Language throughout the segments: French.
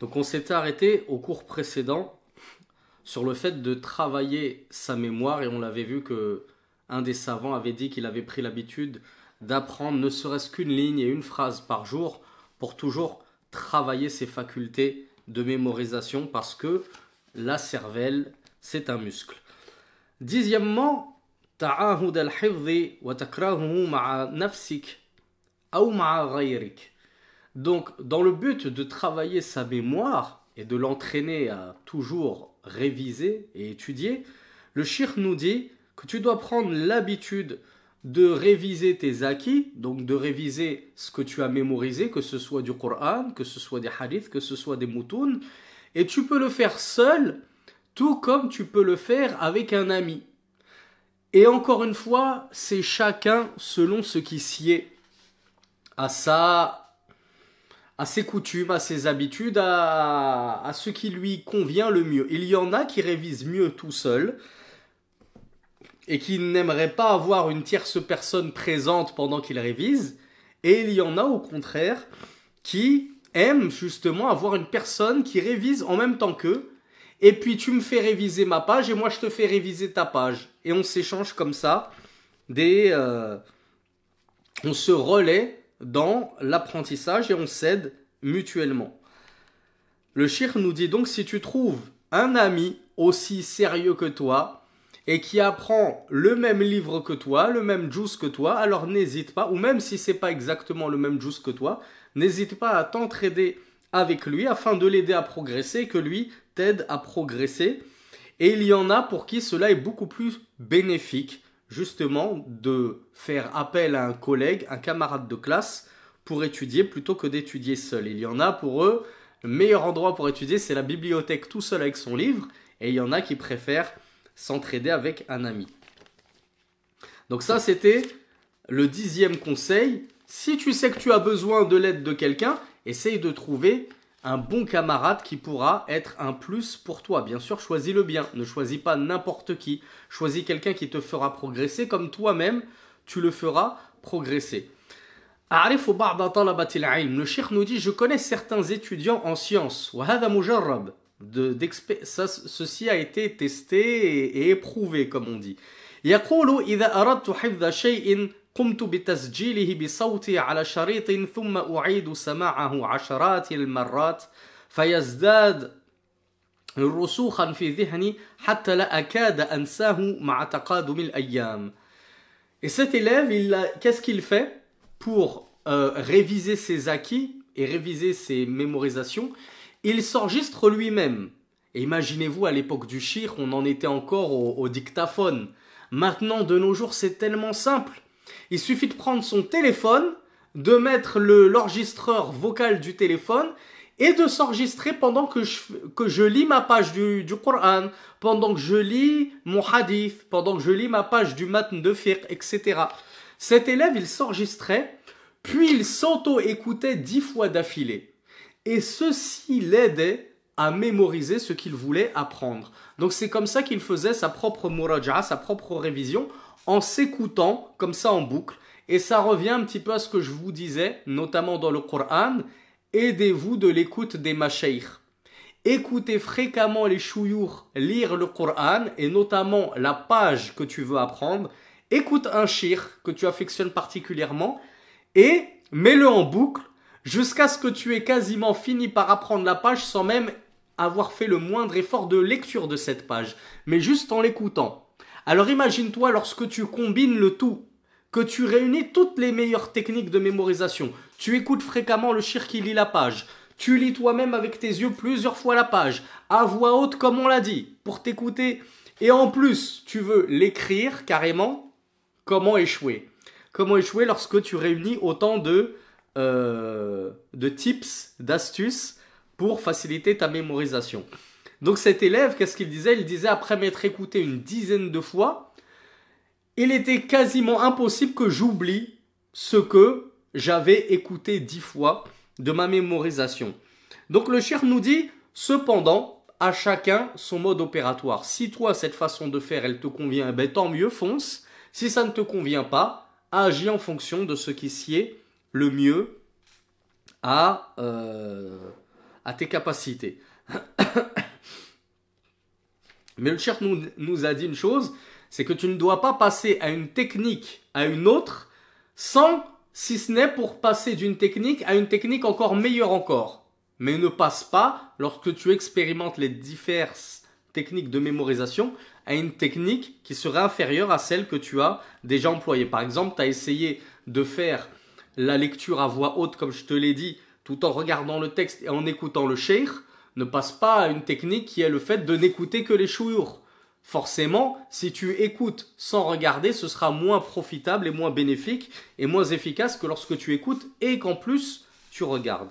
Donc on s'était arrêté au cours précédent sur le fait de travailler sa mémoire et on l'avait vu que un des savants avait dit qu'il avait pris l'habitude d'apprendre ne serait-ce qu'une ligne et une phrase par jour pour toujours travailler ses facultés de mémorisation parce que la cervelle c'est un muscle. Dixièmement, ta'ahud al-hifdhi wa takrahuhu ma'a nafsik ou donc, dans le but de travailler sa mémoire et de l'entraîner à toujours réviser et étudier, le shir nous dit que tu dois prendre l'habitude de réviser tes acquis, donc de réviser ce que tu as mémorisé, que ce soit du Coran, que ce soit des hadiths, que ce soit des moutounes, et tu peux le faire seul, tout comme tu peux le faire avec un ami. Et encore une fois, c'est chacun selon ce qui sied à sa à ses coutumes, à ses habitudes, à, ce qui lui convient le mieux. Il y en a qui révisent mieux tout seul et qui n'aimeraient pas avoir une tierce personne présente pendant qu'il révise. Et il y en a au contraire qui aiment justement avoir une personne qui révise en même temps qu'eux. Et puis tu me fais réviser ma page et moi je te fais réviser ta page. Et on s'échange comme ça des... Euh, on se relaie dans l'apprentissage et on s'aide mutuellement. Le shir nous dit donc si tu trouves un ami aussi sérieux que toi et qui apprend le même livre que toi, le même juice que toi, alors n'hésite pas, ou même si c'est pas exactement le même juice que toi, n'hésite pas à t'entraider avec lui afin de l'aider à progresser, que lui t'aide à progresser. Et il y en a pour qui cela est beaucoup plus bénéfique justement de faire appel à un collègue, un camarade de classe pour étudier plutôt que d'étudier seul. Il y en a pour eux, le meilleur endroit pour étudier, c'est la bibliothèque tout seul avec son livre, et il y en a qui préfèrent s'entraider avec un ami. Donc ça, c'était le dixième conseil. Si tu sais que tu as besoin de l'aide de quelqu'un, essaye de trouver un bon camarade qui pourra être un plus pour toi. Bien sûr, choisis le bien, ne choisis pas n'importe qui, choisis quelqu'un qui te fera progresser comme toi-même, tu le feras progresser. Le Cher nous dit, je connais certains étudiants en sciences. De, ceci a été testé et, et éprouvé, comme on dit. Et cet élève, qu'est-ce qu'il fait pour euh, réviser ses acquis et réviser ses mémorisations Il s'enregistre lui-même. imaginez-vous, à l'époque du shir, on en était encore au dictaphone. Maintenant, de nos jours, c'est tellement simple. Il suffit de prendre son téléphone, de mettre l'enregistreur vocal du téléphone et de s'enregistrer pendant que je, lis ma page du, du Coran, pendant que je lis mon hadith, pendant que je lis ma page du matin de fiqh, etc. Cet élève, il s'enregistrait, puis il s'auto-écoutait dix fois d'affilée. Et ceci l'aidait à mémoriser ce qu'il voulait apprendre. Donc c'est comme ça qu'il faisait sa propre muraja sa propre révision, en s'écoutant comme ça en boucle. Et ça revient un petit peu à ce que je vous disais, notamment dans le Coran. Aidez-vous de l'écoute des machaïr. Écoutez fréquemment les chouyours lire le Coran et notamment la page que tu veux apprendre. Écoute un chir que tu affectionnes particulièrement et mets-le en boucle jusqu'à ce que tu aies quasiment fini par apprendre la page sans même avoir fait le moindre effort de lecture de cette page, mais juste en l'écoutant. Alors imagine-toi lorsque tu combines le tout, que tu réunis toutes les meilleures techniques de mémorisation. Tu écoutes fréquemment le chir qui lit la page. Tu lis toi-même avec tes yeux plusieurs fois la page, à voix haute comme on l'a dit, pour t'écouter. Et en plus, tu veux l'écrire carrément. Comment échouer Comment échouer lorsque tu réunis autant de, euh, de tips, d'astuces pour faciliter ta mémorisation donc cet élève, qu'est-ce qu'il disait Il disait, après m'être écouté une dizaine de fois, il était quasiment impossible que j'oublie ce que j'avais écouté dix fois de ma mémorisation. Donc le cher nous dit, cependant, à chacun son mode opératoire. Si toi, cette façon de faire, elle te convient, eh ben, tant mieux, fonce. Si ça ne te convient pas, agis en fonction de ce qui est le mieux à euh, tes capacités. Mais le Cher nous, a dit une chose, c'est que tu ne dois pas passer à une technique, à une autre, sans, si ce n'est pour passer d'une technique à une technique encore meilleure encore. Mais ne passe pas, lorsque tu expérimentes les diverses techniques de mémorisation, à une technique qui serait inférieure à celle que tu as déjà employée. Par exemple, tu as essayé de faire la lecture à voix haute, comme je te l'ai dit, tout en regardant le texte et en écoutant le cher ne passe pas à une technique qui est le fait de n'écouter que les chouïours. Forcément, si tu écoutes sans regarder, ce sera moins profitable et moins bénéfique et moins efficace que lorsque tu écoutes et qu'en plus tu regardes.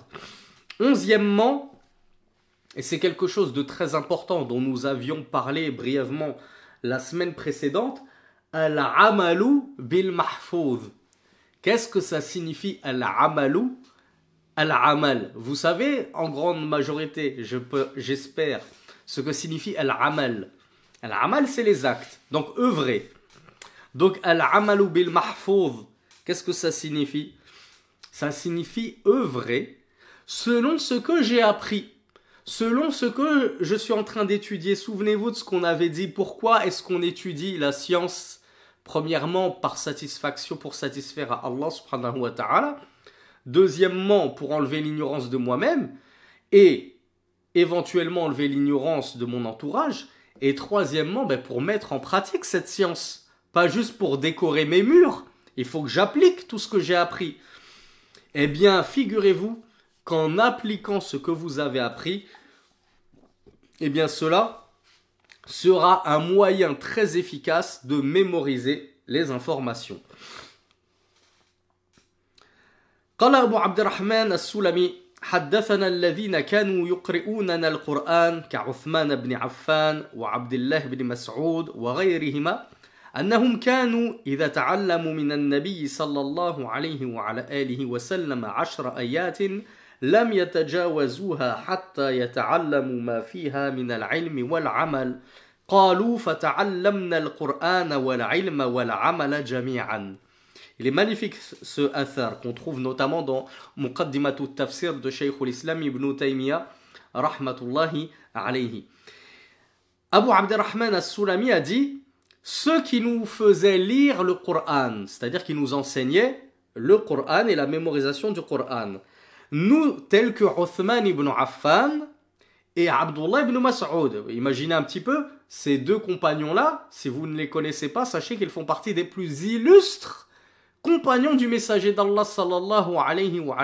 Onzièmement, et c'est quelque chose de très important dont nous avions parlé brièvement la semaine précédente, al-amalu bil mahfouz. Qu'est-ce que ça signifie al Al-Amalou » Al-Amal. Vous savez, en grande majorité, je j'espère, ce que signifie Al-Amal. Al-Amal, c'est les actes, donc œuvrer. Donc, al ou bil mahfouz, qu'est-ce que ça signifie Ça signifie œuvrer selon ce que j'ai appris, selon ce que je suis en train d'étudier. Souvenez-vous de ce qu'on avait dit. Pourquoi est-ce qu'on étudie la science Premièrement, par satisfaction, pour satisfaire à Allah subhanahu wa ta'ala Deuxièmement, pour enlever l'ignorance de moi-même et éventuellement enlever l'ignorance de mon entourage. Et troisièmement, ben, pour mettre en pratique cette science. Pas juste pour décorer mes murs. Il faut que j'applique tout ce que j'ai appris. Eh bien, figurez-vous qu'en appliquant ce que vous avez appris, eh bien cela sera un moyen très efficace de mémoriser les informations. قال أبو عبد الرحمن السلمي حدثنا الذين كانوا يقرؤوننا القرآن كعثمان بن عفان وعبد الله بن مسعود وغيرهما أنهم كانوا إذا تعلموا من النبي صلى الله عليه وعلى آله وسلم عشر آيات لم يتجاوزوها حتى يتعلموا ما فيها من العلم والعمل قالوا فتعلمنا القرآن والعلم والعمل جميعا Il est magnifique ce athar qu'on trouve notamment dans Muqaddimatu Tafsir de Shaykh al-Islam ibn Taymiyyah, rahmatullahi alayhi. Abu Abdurrahman as-Sulami a dit Ceux qui nous faisaient lire le Coran, c'est-à-dire qui nous enseignaient le Coran et la mémorisation du Coran, nous, tels que Othman ibn Affan, et Abdullah ibn Mas'ud. Imaginez un petit peu, ces deux compagnons-là, si vous ne les connaissez pas, sachez qu'ils font partie des plus illustres compagnons du messager d'Allah sallallahu alayhi wa,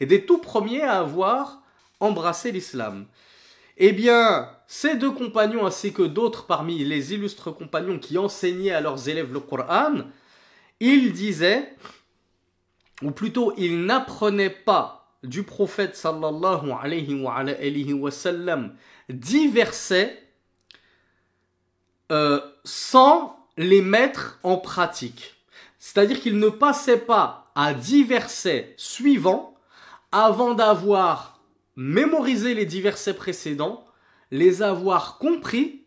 et des tout premiers à avoir embrassé l'islam. Eh bien, ces deux compagnons ainsi que d'autres parmi les illustres compagnons qui enseignaient à leurs élèves le Coran, ils disaient, ou plutôt ils n'apprenaient pas du prophète sallallahu alayhi wa, sallam euh, sans les mettre en pratique. C'est-à-dire qu'il ne passait pas à diversets suivants avant d'avoir mémorisé les diversets versets précédents, les avoir compris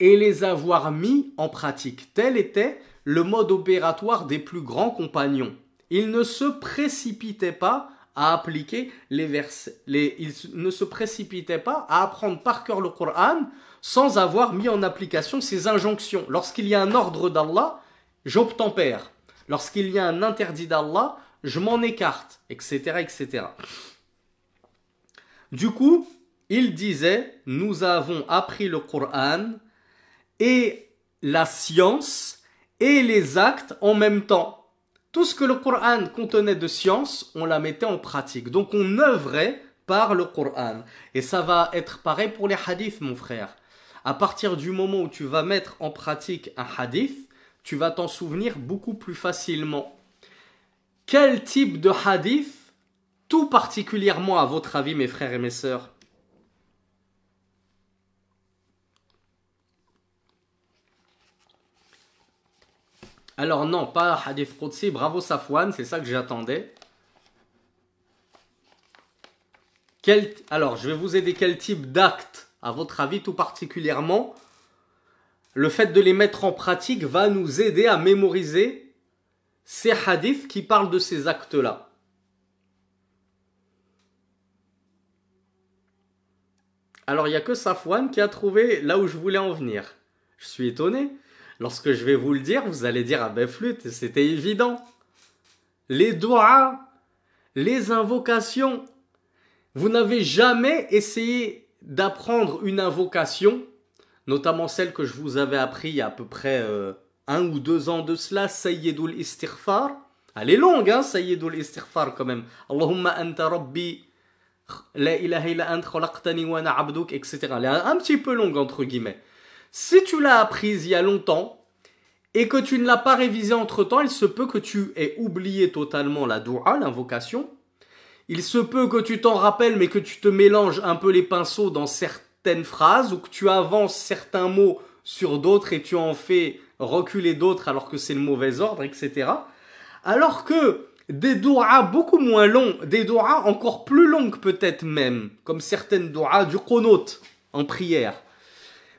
et les avoir mis en pratique. Tel était le mode opératoire des plus grands compagnons. Il ne se précipitait pas à appliquer les versets. Les, ne se précipitait pas à apprendre par cœur le Coran sans avoir mis en application ses injonctions. Lorsqu'il y a un ordre d'Allah, j'obtempère. Lorsqu'il y a un interdit d'Allah, je m'en écarte, etc., etc. Du coup, il disait, nous avons appris le Coran et la science et les actes en même temps. Tout ce que le Coran contenait de science, on la mettait en pratique. Donc on œuvrait par le Coran. Et ça va être pareil pour les hadiths, mon frère. À partir du moment où tu vas mettre en pratique un hadith, tu vas t'en souvenir beaucoup plus facilement. Quel type de hadith, tout particulièrement à votre avis, mes frères et mes sœurs Alors non, pas Hadith Qudsi, bravo Safwan, c'est ça que j'attendais. Alors, je vais vous aider quel type d'acte, à votre avis tout particulièrement, le fait de les mettre en pratique va nous aider à mémoriser ces hadiths qui parlent de ces actes-là. Alors il n'y a que Safwan qui a trouvé là où je voulais en venir. Je suis étonné. Lorsque je vais vous le dire, vous allez dire ah ben flûte, c'était évident. Les doigts, les invocations. Vous n'avez jamais essayé d'apprendre une invocation notamment celle que je vous avais appris il y a à peu près euh, un ou deux ans de cela, Sayyidul Istighfar. Elle est longue, hein, Sayyidul Istighfar quand même. Allahumma anta rabbi, la ilaha illa ant khalaqtani wa ana etc. Elle est un, petit peu longue, entre guillemets. Si tu l'as apprise il y a longtemps, et que tu ne l'as pas révisée entre-temps, il se peut que tu aies oublié totalement la dua, l'invocation. Il se peut que tu t'en rappelles, mais que tu te mélanges un peu les pinceaux dans certains certaines phrases ou que tu avances certains mots sur d'autres et tu en fais reculer d'autres alors que c'est le mauvais ordre, etc. Alors que des doigts beaucoup moins longs, des doigts encore plus longues peut-être même, comme certaines doigts du chronote en prière,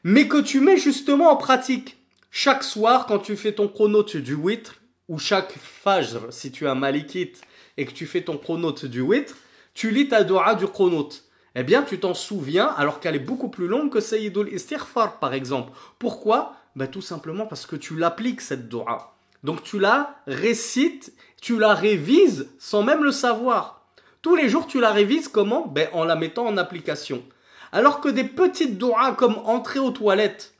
mais que tu mets justement en pratique. Chaque soir, quand tu fais ton chronote du witr, ou chaque fajr, si tu as malikite, et que tu fais ton chronote du witr, tu lis ta doigt du chronote eh bien tu t'en souviens alors qu'elle est beaucoup plus longue que Sayyidul Istighfar par exemple. Pourquoi ben, Tout simplement parce que tu l'appliques cette dua. Donc tu la récites, tu la révises sans même le savoir. Tous les jours tu la révises comment ben, En la mettant en application. Alors que des petites Duas, comme entrer aux toilettes,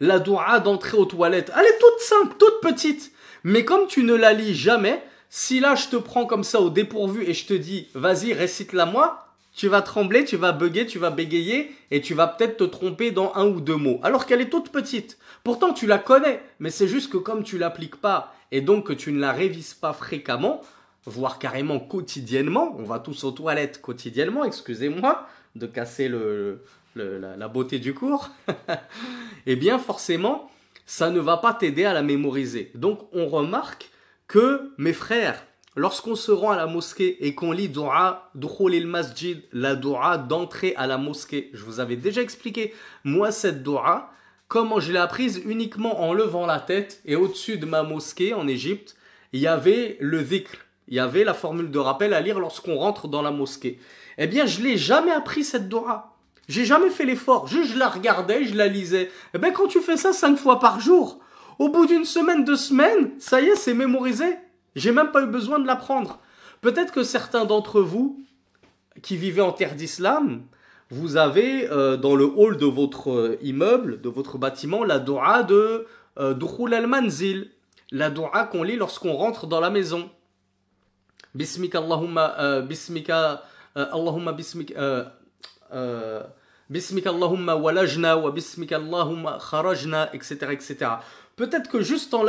la Dua d'entrer aux toilettes, elle est toute simple, toute petite. Mais comme tu ne la lis jamais, si là je te prends comme ça au dépourvu et je te dis vas-y récite-la moi, tu vas trembler, tu vas bugger, tu vas bégayer et tu vas peut-être te tromper dans un ou deux mots. Alors qu'elle est toute petite. Pourtant, tu la connais, mais c'est juste que comme tu l'appliques pas et donc que tu ne la révises pas fréquemment, voire carrément quotidiennement, on va tous aux toilettes quotidiennement, excusez-moi de casser le, la, la beauté du cours, eh bien forcément, ça ne va pas t'aider à la mémoriser. Donc on remarque que mes frères Lorsqu'on se rend à la mosquée et qu'on lit dua, le masjid, la dua d'entrée à la mosquée, je vous avais déjà expliqué, moi cette dua, comment je l'ai apprise uniquement en levant la tête et au-dessus de ma mosquée en Égypte, il y avait le zikr il y avait la formule de rappel à lire lorsqu'on rentre dans la mosquée. Eh bien, je l'ai jamais appris cette dua. J'ai jamais fait l'effort. Juste, je la regardais, je la lisais. Eh bien, quand tu fais ça cinq fois par jour, au bout d'une semaine, deux semaines, ça y est, c'est mémorisé. J'ai même pas eu besoin de l'apprendre. Peut-être que certains d'entre vous qui vivez en terre d'islam, vous avez euh, dans le hall de votre euh, immeuble, de votre bâtiment, la dua de euh, Dukhul al-Manzil, la dua qu'on lit lorsqu'on rentre dans la maison. Bismika Allahumma euh, bismika Allahumma bismika bismika Allahumma walajna wa bismika Allahumma kharajna etc etc Peut-être que juste en,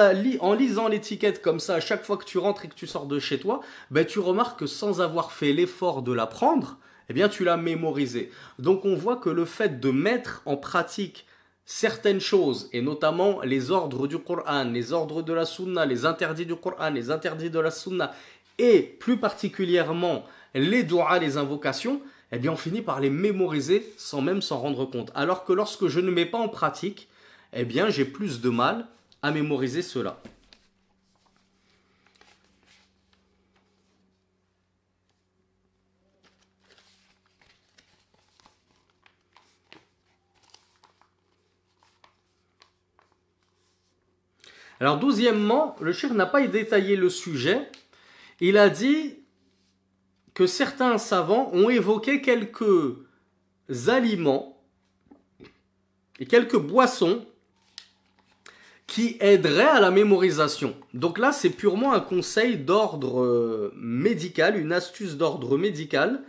lisant l'étiquette comme ça, à chaque fois que tu rentres et que tu sors de chez toi, ben, tu remarques que sans avoir fait l'effort de l'apprendre, eh bien tu l'as mémorisé. Donc on voit que le fait de mettre en pratique certaines choses, et notamment les ordres du Coran, les ordres de la Sunna, les interdits du Coran, les interdits de la Sunna, et plus particulièrement les doigts, les invocations, eh bien on finit par les mémoriser sans même s'en rendre compte. Alors que lorsque je ne mets pas en pratique, eh bien j'ai plus de mal à mémoriser cela. Alors douzièmement, le cher n'a pas détaillé le sujet. Il a dit que certains savants ont évoqué quelques aliments et quelques boissons qui aiderait à la mémorisation. Donc là, c'est purement un conseil d'ordre euh, médical, une astuce d'ordre médical.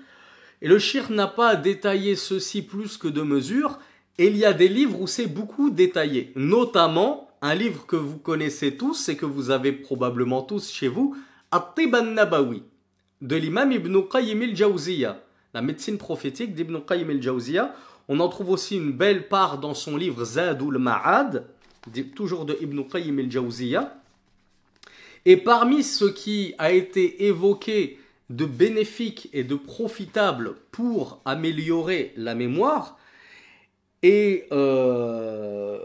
Et le shir n'a pas détaillé ceci plus que de mesures. Et il y a des livres où c'est beaucoup détaillé. Notamment, un livre que vous connaissez tous et que vous avez probablement tous chez vous, At-Tiban Nabawi, de l'imam Ibn Qayyim al-Jawziya, la médecine prophétique d'Ibn Qayyim al-Jawziya. On en trouve aussi une belle part dans son livre Zadul Ma'ad, toujours de Ibn Qayyim al-Jawziya. Et parmi ce qui a été évoqué de bénéfique et de profitable pour améliorer la mémoire, et euh,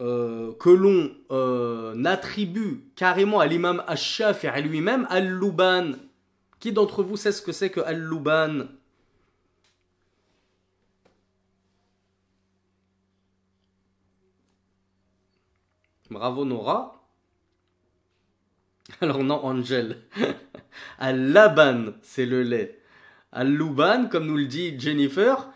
euh, que l'on euh, attribue carrément à l'imam Ash-Shafi'i lui-même, Al-Luban. Qui d'entre vous sait ce que c'est que Al-Luban Bravo Nora. Alors non, Angel. Al-Laban, c'est le lait. Al-Luban, comme nous le dit Jennifer,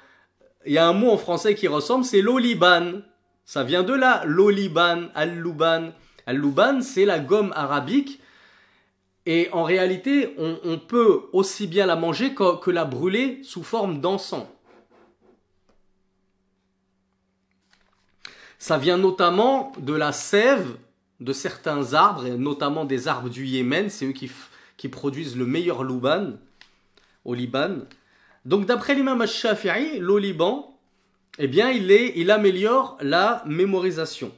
il y a un mot en français qui ressemble, c'est l'oliban. Ça vient de là, l'oliban, al-luban. Al-luban, c'est la gomme arabique. Et en réalité, on, peut aussi bien la manger que la brûler sous forme d'encens. Ça vient notamment de la sève de certains arbres, et notamment des arbres du Yémen. C'est eux qui, qui, produisent le meilleur louban au Liban. Donc d'après l'imam Shafi'i, l'oliban, eh bien il, est, il améliore la mémorisation.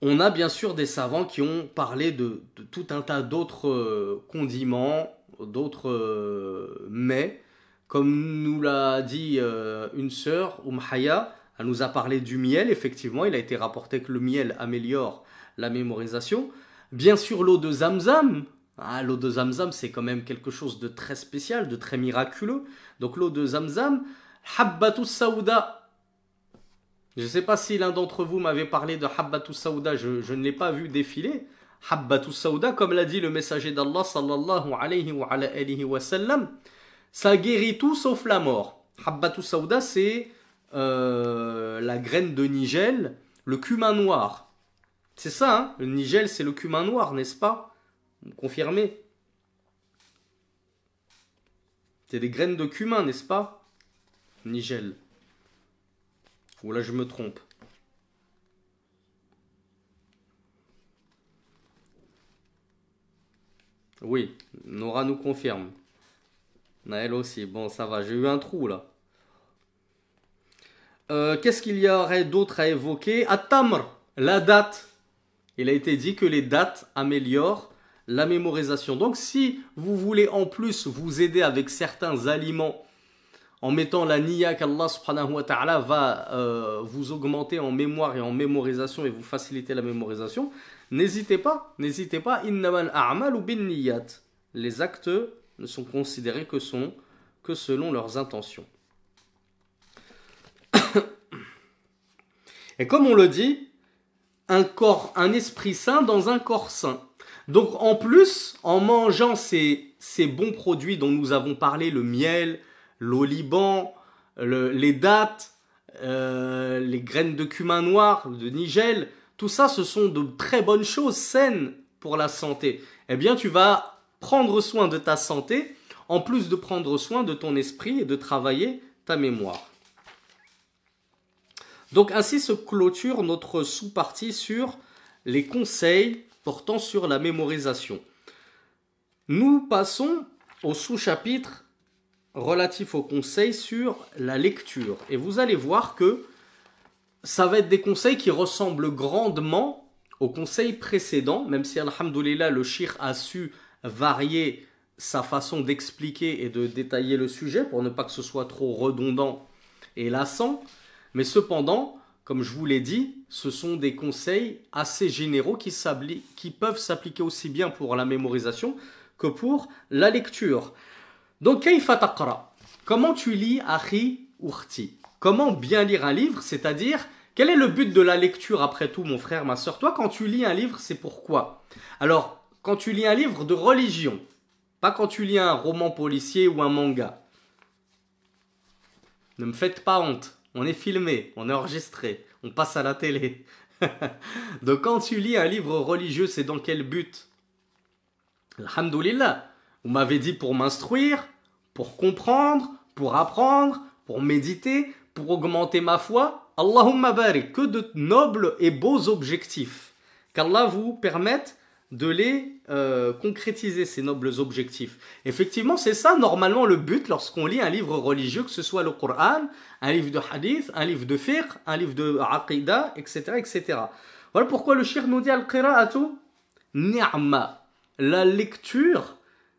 On a bien sûr des savants qui ont parlé de, de tout un tas d'autres euh, condiments, d'autres euh, mets, comme nous l'a dit euh, une sœur, Umhaya, nous a parlé du miel, effectivement, il a été rapporté que le miel améliore la mémorisation. Bien sûr, l'eau de Zamzam. Hein, l'eau de Zamzam, c'est quand même quelque chose de très spécial, de très miraculeux. Donc l'eau de Zamzam, Habbatus Saouda. Je ne sais pas si l'un d'entre vous m'avait parlé de Habbatus Saouda, je, je ne l'ai pas vu défiler. Habbatus Saouda, comme l'a dit le messager d'Allah sallallahu alayhi wa, sallam, ça guérit tout sauf la mort. Habbatus Saouda, c'est euh, la graine de nigel, le cumin noir. C'est ça, hein, le nigel, c'est le cumin noir, n'est-ce pas Confirmer. C'est des graines de cumin, n'est-ce pas Nigel. Ou oh là, je me trompe. Oui, Nora nous confirme. Naël aussi. Bon, ça va, j'ai eu un trou là. Euh, qu'est-ce qu'il y aurait d'autre à évoquer À tamr la date. Il a été dit que les dates améliorent la mémorisation. Donc si vous voulez en plus vous aider avec certains aliments en mettant la niya qu'Allah subhanahu wa ta'ala va euh, vous augmenter en mémoire et en mémorisation et vous faciliter la mémorisation, n'hésitez pas, n'hésitez pas, ou bin Les actes ne sont considérés que, que selon leurs intentions. Et comme on le dit, un corps, un esprit sain dans un corps sain. Donc en plus, en mangeant ces, bons produits dont nous avons parlé, le miel, l'oliban, les dattes, euh, les graines de cumin noir, de nigel, tout ça ce sont de très bonnes choses saines pour la santé. Eh bien tu vas prendre soin de ta santé en plus de prendre soin de ton esprit et de travailler ta mémoire. Donc ainsi se clôture notre sous-partie sur les conseils portant sur la mémorisation. Nous passons au sous-chapitre relatif aux conseils sur la lecture. Et vous allez voir que ça va être des conseils qui ressemblent grandement aux conseils précédents, même si, Alhamdulillah le shir a su varier sa façon d'expliquer et de détailler le sujet pour ne pas que ce soit trop redondant et lassant. Mais cependant, comme je vous l'ai dit, ce sont des conseils assez généraux qui, peuvent s'appliquer aussi bien pour la mémorisation que pour la lecture. Donc, Comment tu lis Ahi Urti Comment bien lire un livre C'est-à-dire, quel est le but de la lecture après tout, mon frère, ma soeur Toi, quand tu lis un livre, c'est pourquoi Alors, quand tu lis un livre de religion, pas quand tu lis un roman policier ou un manga. Ne me faites pas honte on est filmé, on est enregistré, on passe à la télé. donc quand tu lis un livre religieux, c'est dans quel but Alhamdulillah, vous m'avez dit pour m'instruire, pour comprendre, pour apprendre, pour méditer, pour augmenter ma foi. Allahumma barik, que de nobles et beaux objectifs. Qu'Allah vous permette de les euh, concrétiser, ces nobles objectifs. Effectivement, c'est ça normalement le but lorsqu'on lit un livre religieux, que ce soit le Coran, un livre de hadith, un livre de fiqh, un livre de aqidah, etc., etc. Voilà pourquoi le shir nous dit al-qira'atu ni'ma. La lecture,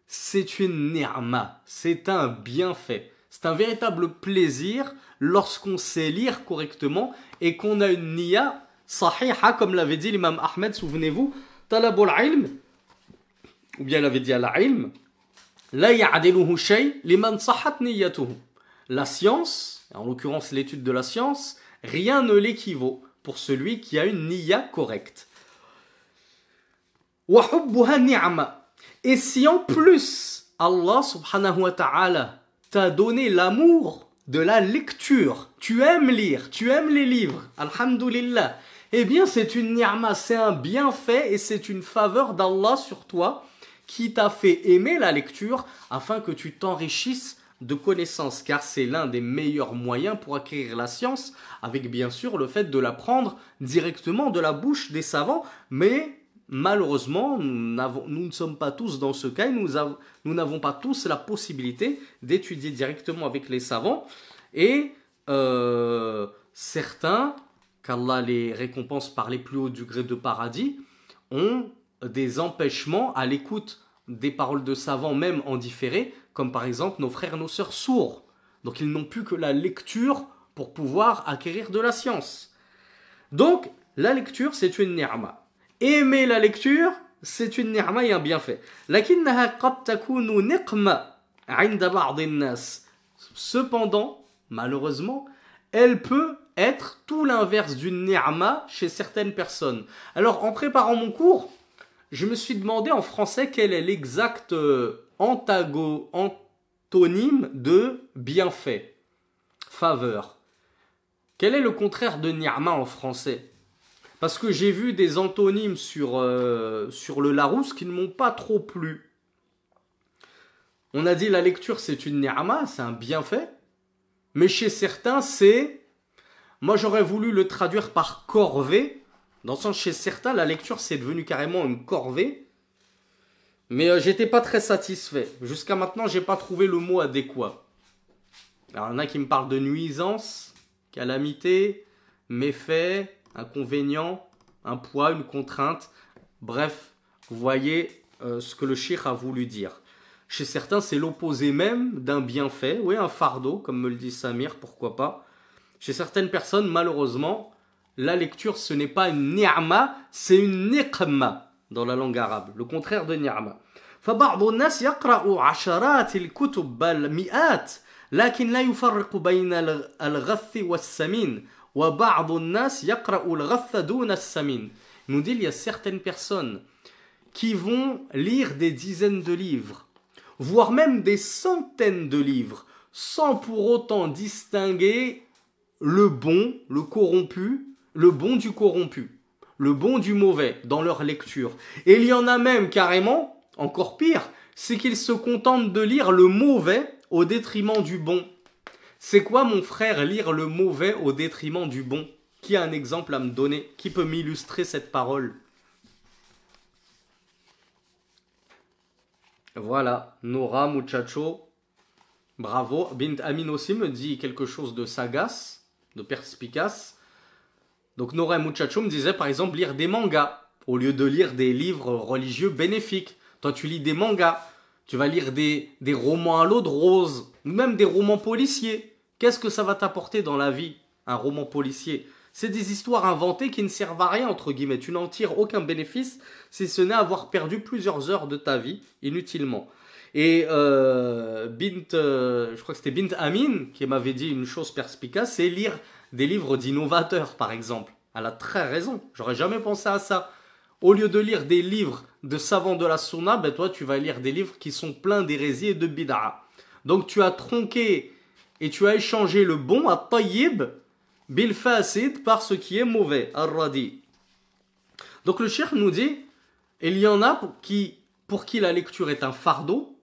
c'est une ni'ma, c'est un bienfait. C'est un véritable plaisir lorsqu'on sait lire correctement et qu'on a une niya sahiha, comme l'avait dit l'imam Ahmed, souvenez-vous, talabul ilm, ou bien l'avait dit al-ilm, la ya'adiluhu shay liman sahat niyatuhu. La science, en l'occurrence l'étude de la science, rien ne l'équivaut pour celui qui a une niya correcte. Et si en plus Allah subhanahu wa ta'ala t'a donné l'amour de la lecture, tu aimes lire, tu aimes les livres, alhamdulillah, eh bien c'est une ni'ma, c'est un bienfait et c'est une faveur d'Allah sur toi qui t'a fait aimer la lecture afin que tu t'enrichisses de connaissances car c'est l'un des meilleurs moyens pour acquérir la science avec bien sûr le fait de l'apprendre directement de la bouche des savants mais malheureusement nous, ne sommes pas tous dans ce cas et nous n'avons pas tous la possibilité d'étudier directement avec les savants et euh, certains qu'Allah les récompense par les plus hauts degrés de paradis ont des empêchements à l'écoute des paroles de savants même en différé comme par exemple nos frères et nos sœurs sourds. Donc ils n'ont plus que la lecture pour pouvoir acquérir de la science. Donc la lecture, c'est une ni'ma. Aimer la lecture, c'est une ni'ma et un bienfait. Cependant, malheureusement, elle peut être tout l'inverse d'une ni'ma chez certaines personnes. Alors en préparant mon cours, je me suis demandé en français quelle est l'exact euh, antago, antonyme de bienfait, faveur. Quel est le contraire de nirma en français Parce que j'ai vu des antonymes sur, euh, sur le Larousse qui ne m'ont pas trop plu. On a dit la lecture c'est une nirma, c'est un bienfait. Mais chez certains c'est... Moi j'aurais voulu le traduire par corvée. Dans le sens chez certains la lecture c'est devenu carrément une corvée. Mais euh, j'étais pas très satisfait. Jusqu'à maintenant, j'ai pas trouvé le mot adéquat. Alors, il y en a qui me parlent de nuisance, calamité, méfait, inconvénient, un poids, une contrainte. Bref, vous voyez euh, ce que le shir a voulu dire. Chez certains, c'est l'opposé même d'un bienfait, oui, un fardeau, comme me le dit Samir, pourquoi pas. Chez certaines personnes, malheureusement, la lecture, ce n'est pas une ni'ma, c'est une niqma dans la langue arabe, le contraire de ni'ma. Il nous dit il y a certaines personnes qui vont lire des dizaines de livres voire même des centaines de livres sans pour autant distinguer le bon, le corrompu, le bon du corrompu le bon du mauvais dans leur lecture. Et il y en a même carrément, encore pire, c'est qu'ils se contentent de lire le mauvais au détriment du bon. C'est quoi mon frère lire le mauvais au détriment du bon Qui a un exemple à me donner Qui peut m'illustrer cette parole Voilà, Nora Muchacho, bravo. Bint Amin aussi me dit quelque chose de sagace, de perspicace. Donc Nora Muchacho me disait par exemple lire des mangas au lieu de lire des livres religieux bénéfiques. Toi tu lis des mangas, tu vas lire des, romans à l'eau de rose, même des romans policiers. Qu'est-ce que ça va t'apporter dans la vie, un roman policier C'est des histoires inventées qui ne servent à rien, entre guillemets. Tu n'en tires aucun bénéfice, si ce n'est avoir perdu plusieurs heures de ta vie inutilement. Et euh, Bint, euh, je crois que c'était Bint Amin qui m'avait dit une chose perspicace, c'est lire des livres d'innovateurs, par exemple. Elle a très raison. J'aurais jamais pensé à ça. Au lieu de lire des livres de savants de la sunna, ben toi, tu vas lire des livres qui sont pleins d'hérésie et de bid'a. Donc, tu as tronqué et tu as échangé le bon à tayyib bil par ce qui est mauvais, ar-radi. Donc, le cheikh nous dit, il y en a qui, pour qui la lecture est un fardeau,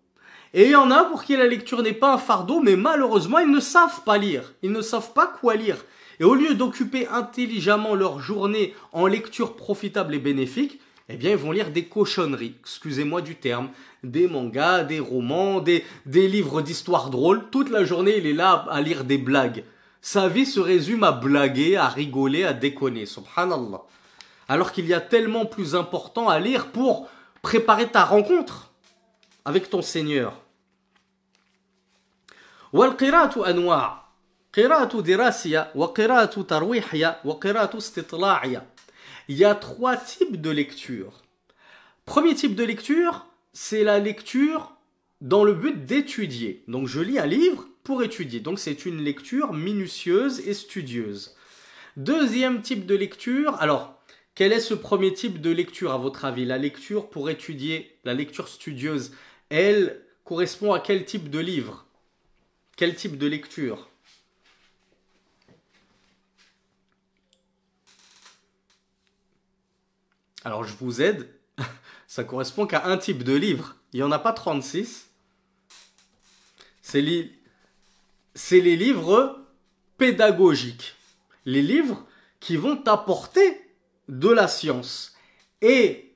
et il y en a pour qui la lecture n'est pas un fardeau, mais malheureusement, ils ne savent pas lire. Ils ne savent pas quoi lire. Et au lieu d'occuper intelligemment leur journée en lecture profitable et bénéfique, eh bien, ils vont lire des cochonneries, excusez-moi du terme, des mangas, des romans, des, des livres d'histoire drôle. Toute la journée, il est là à lire des blagues. Sa vie se résume à blaguer, à rigoler, à déconner, subhanallah. Alors qu'il y a tellement plus important à lire pour préparer ta rencontre avec ton Seigneur. Il y a trois types de lecture. Premier type de lecture, c'est la lecture dans le but d'étudier. Donc je lis un livre pour étudier. Donc c'est une lecture minutieuse et studieuse. Deuxième type de lecture, alors quel est ce premier type de lecture à votre avis La lecture pour étudier, la lecture studieuse, elle correspond à quel type de livre Quel type de lecture Alors je vous aide, ça correspond qu'à un type de livre. Il n'y en a pas 36. C'est les livres pédagogiques. Les livres qui vont apporter de la science. Et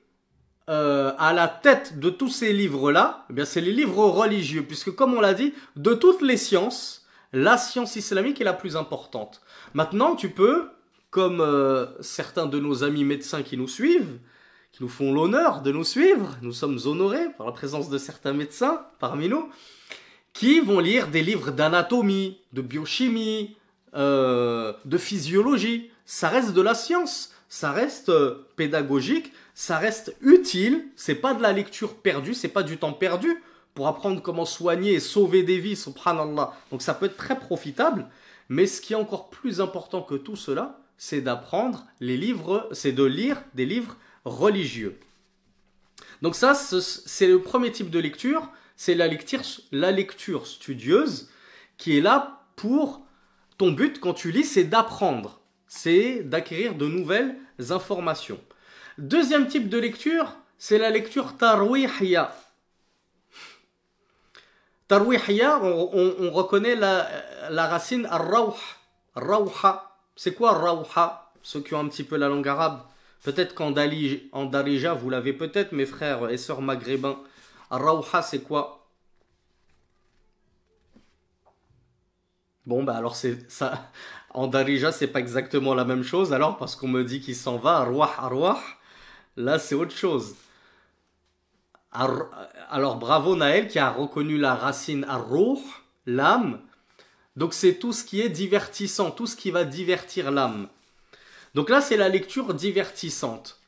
euh, à la tête de tous ces livres-là, eh bien c'est les livres religieux, puisque comme on l'a dit, de toutes les sciences, la science islamique est la plus importante. Maintenant, tu peux comme euh, certains de nos amis médecins qui nous suivent, qui nous font l'honneur de nous suivre, nous sommes honorés par la présence de certains médecins parmi nous, qui vont lire des livres d'anatomie, de biochimie, euh, de physiologie. Ça reste de la science, ça reste euh, pédagogique, ça reste utile. C'est pas de la lecture perdue, c'est pas du temps perdu pour apprendre comment soigner et sauver des vies, subhanallah. Donc ça peut être très profitable. Mais ce qui est encore plus important que tout cela, c'est d'apprendre les livres, c'est de lire des livres religieux. Donc ça, c'est le premier type de lecture, c'est la lecture, la lecture studieuse qui est là pour ton but quand tu lis, c'est d'apprendre, c'est d'acquérir de nouvelles informations. Deuxième type de lecture, c'est la lecture tarwihya. Tarwihya, on, on, on reconnaît la, la racine ar-rawh, c'est quoi Rauha? Ceux qui ont un petit peu la langue arabe. Peut-être qu'en Darija, vous l'avez peut-être, mes frères et sœurs maghrébins. Rauha, c'est quoi Bon, bah alors c'est ça. En Darija, c'est pas exactement la même chose, alors, parce qu'on me dit qu'il s'en va, Arwah, Arwah. Là, c'est autre chose. Alors, bravo Naël qui a reconnu la racine rouh l'âme. Donc c'est tout ce qui est divertissant, tout ce qui va divertir l'âme. Donc là, c'est la lecture divertissante.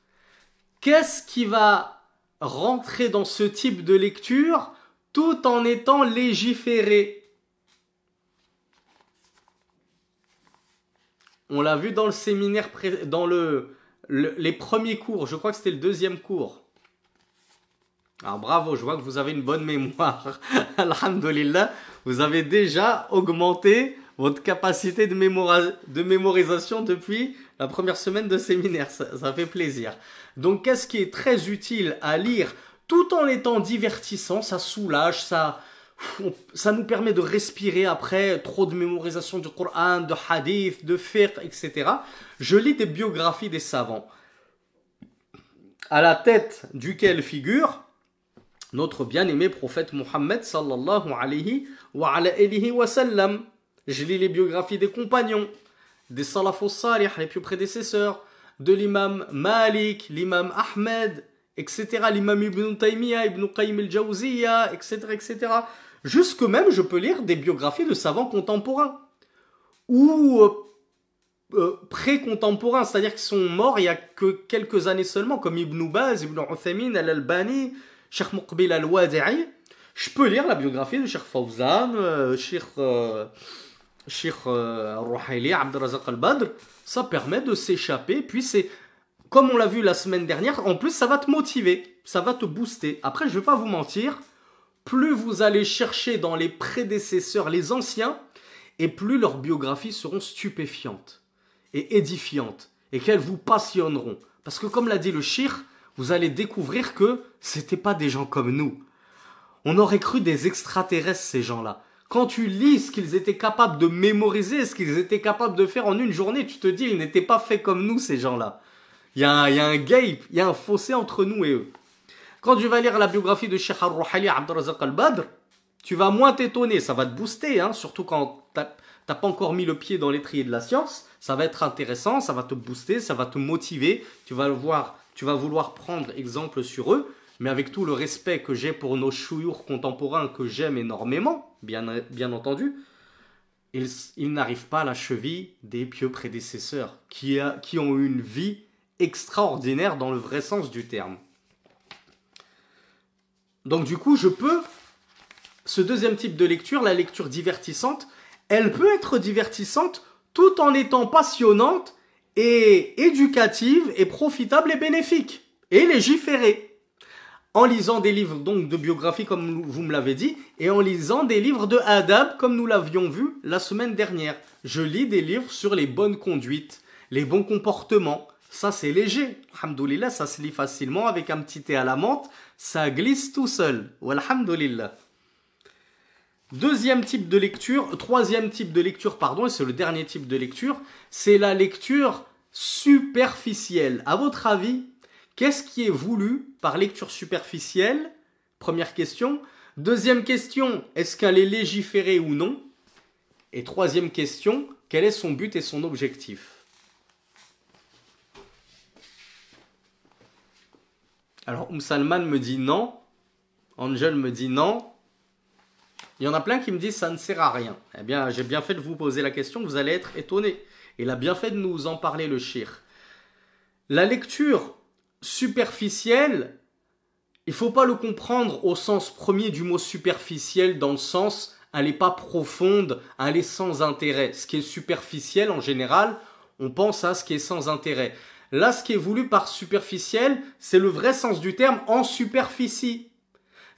Qu'est-ce qui va rentrer dans ce type de lecture tout en étant légiféré On l'a vu dans le séminaire, dans le, les premiers cours, je crois que c'était le deuxième cours. Alors bravo, je vois que vous avez une bonne mémoire. Alhamdulillah, vous avez déjà augmenté votre capacité de, de mémorisation depuis la première semaine de séminaire. Ça, fait plaisir. Donc qu'est-ce qui est très utile à lire tout en étant divertissant Ça soulage, ça, ça nous permet de respirer après trop de mémorisation du Coran, de hadith, de fiqh, etc. Je lis des biographies des savants à la tête duquel figure notre bien-aimé prophète Mohammed sallallahu alayhi wa, alayhi wa sallam. Je lis les biographies des compagnons, des salafos salih, les plus prédécesseurs, de l'imam Malik, l'imam Ahmed, etc., l'imam Ibn Taymiyyah, Ibn Qayyim al jawziyah etc., etc. Jusque même, je peux lire des biographies de savants contemporains ou euh, euh, pré-contemporains, c'est-à-dire qui sont morts il y a que quelques années seulement, comme Ibn Baz, Ibn Uthaymin, Al-Albani, Cheikh Muqbil al je peux lire la biographie de Cheikh Fawzan, Cheikh, euh, Cheikh euh, euh, Rouhaili, al-Badr. Ça permet de s'échapper, puis c'est comme on l'a vu la semaine dernière, en plus ça va te motiver, ça va te booster. Après, je ne vais pas vous mentir, plus vous allez chercher dans les prédécesseurs, les anciens, et plus leurs biographies seront stupéfiantes et édifiantes, et qu'elles vous passionneront. Parce que comme l'a dit le Cheikh, vous allez découvrir que c'était pas des gens comme nous. On aurait cru des extraterrestres, ces gens-là. Quand tu lis ce qu'ils étaient capables de mémoriser, ce qu'ils étaient capables de faire en une journée, tu te dis, ils n'étaient pas faits comme nous, ces gens-là. Il y, a un gap, il y a un fossé entre nous et eux. Quand tu vas lire la biographie de Sheikh Al-Ruhali Al-Badr, tu vas moins t'étonner, ça va te booster, hein, surtout quand t'as pas encore mis le pied dans l'étrier de la science, ça va être intéressant, ça va te booster, ça va te motiver, tu vas le voir tu vas vouloir prendre exemple sur eux, mais avec tout le respect que j'ai pour nos chouïours contemporains que j'aime énormément, bien, bien entendu, ils, ils n'arrivent pas à la cheville des pieux prédécesseurs qui, a, qui ont eu une vie extraordinaire dans le vrai sens du terme. Donc du coup, je peux... Ce deuxième type de lecture, la lecture divertissante, elle peut être divertissante tout en étant passionnante et éducative et profitable et bénéfique et légiférée en lisant des livres donc de biographie comme vous me l'avez dit et en lisant des livres de hadab, comme nous l'avions vu la semaine dernière. Je lis des livres sur les bonnes conduites, les bons comportements. Ça c'est léger. Alhamdoulilah, ça se lit facilement avec un petit thé à la menthe, ça glisse tout seul. alhamdulillah. Deuxième type de lecture, troisième type de lecture, pardon, et c'est le dernier type de lecture, c'est la lecture superficielle. À votre avis, qu'est-ce qui est voulu par lecture superficielle Première question. Deuxième question, est-ce qu'elle est légiférée ou non Et troisième question, quel est son but et son objectif Alors, Oum me dit non. Angel me dit non. Il y en a plein qui me disent ça ne sert à rien. Eh bien, j'ai bien fait de vous poser la question, vous allez être étonné. Il a bien fait de nous en parler le shir. La lecture superficielle, il faut pas le comprendre au sens premier du mot superficiel dans le sens elle n'est pas profonde, elle est sans intérêt. Ce qui est superficiel en général, on pense à ce qui est sans intérêt. Là, ce qui est voulu par superficiel, c'est le vrai sens du terme en superficie.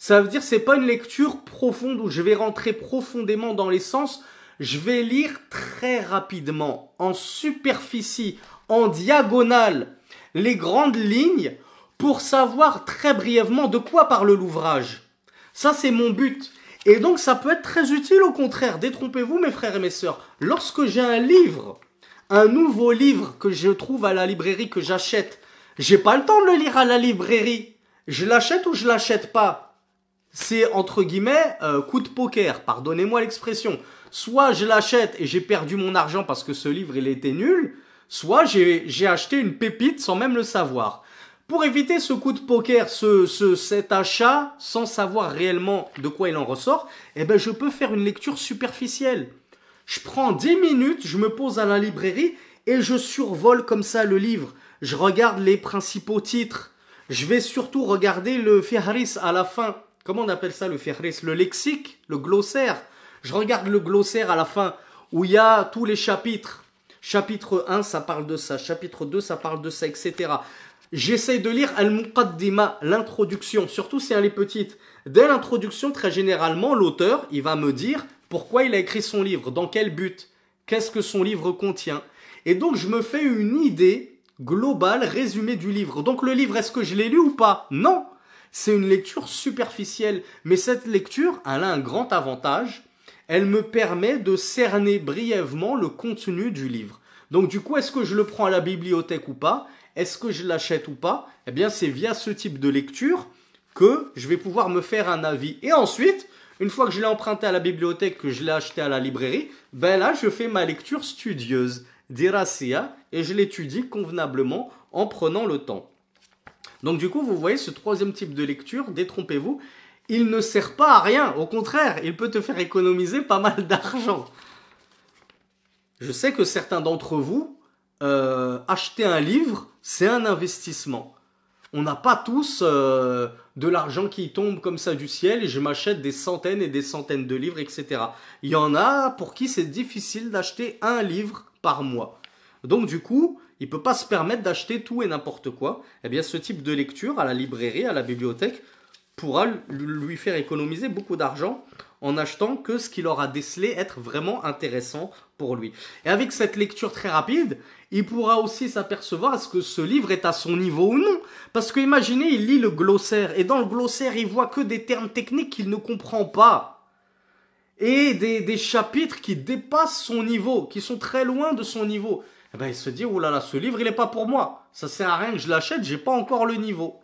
Ça veut dire c'est pas une lecture profonde où je vais rentrer profondément dans les sens, je vais lire très rapidement, en superficie, en diagonale, les grandes lignes pour savoir très brièvement de quoi parle l'ouvrage. Ça, c'est mon but. Et donc, ça peut être très utile au contraire. Détrompez-vous, mes frères et mes sœurs. Lorsque j'ai un livre, un nouveau livre que je trouve à la librairie que j'achète, j'ai pas le temps de le lire à la librairie. Je l'achète ou je l'achète pas c'est entre guillemets euh, coup de poker, pardonnez-moi l'expression. Soit je l'achète et j'ai perdu mon argent parce que ce livre il était nul, soit j'ai acheté une pépite sans même le savoir. Pour éviter ce coup de poker, ce, ce, cet achat, sans savoir réellement de quoi il en ressort, eh ben je peux faire une lecture superficielle. Je prends 10 minutes, je me pose à la librairie et je survole comme ça le livre. Je regarde les principaux titres. Je vais surtout regarder le Fiharis » à la fin comment on appelle ça le fihris Le lexique, le glossaire. Je regarde le glossaire à la fin où il y a tous les chapitres. Chapitre 1, ça parle de ça. Chapitre 2, ça parle de ça, etc. J'essaye de lire Al-Muqaddima, l'introduction, surtout si elle est petite. Dès l'introduction, très généralement, l'auteur, il va me dire pourquoi il a écrit son livre, dans quel but, qu'est-ce que son livre contient. Et donc, je me fais une idée globale, résumée du livre. Donc, le livre, est-ce que je l'ai lu ou pas Non c'est une lecture superficielle. Mais cette lecture, elle a un grand avantage. Elle me permet de cerner brièvement le contenu du livre. Donc du coup, est-ce que je le prends à la bibliothèque ou pas Est-ce que je l'achète ou pas Eh bien, c'est via ce type de lecture que je vais pouvoir me faire un avis. Et ensuite, une fois que je l'ai emprunté à la bibliothèque, que je l'ai acheté à la librairie, ben là, je fais ma lecture studieuse, d'Irasia et je l'étudie convenablement en prenant le temps. Donc du coup, vous voyez ce troisième type de lecture, détrompez-vous, il ne sert pas à rien, au contraire, il peut te faire économiser pas mal d'argent. Je sais que certains d'entre vous, euh, acheter un livre, c'est un investissement. On n'a pas tous euh, de l'argent qui tombe comme ça du ciel et je m'achète des centaines et des centaines de livres, etc. Il y en a pour qui c'est difficile d'acheter un livre par mois. Donc du coup, il peut pas se permettre d'acheter tout et n'importe quoi, eh bien ce type de lecture à la librairie, à la bibliothèque, pourra lui faire économiser beaucoup d'argent en achetant que ce qu'il aura décelé être vraiment intéressant pour lui. Et avec cette lecture très rapide, il pourra aussi s'apercevoir à ce que ce livre est à son niveau ou non. Parce que imaginez, il lit le glossaire, et dans le glossaire, il voit que des termes techniques qu'il ne comprend pas. Et des chapitres qui dépassent son niveau, qui sont très loin de son niveau. Eh ben, il se dit, oulala, là là, ce livre, il n'est pas pour moi. Ça sert à rien que je l'achète, je n'ai pas encore le niveau.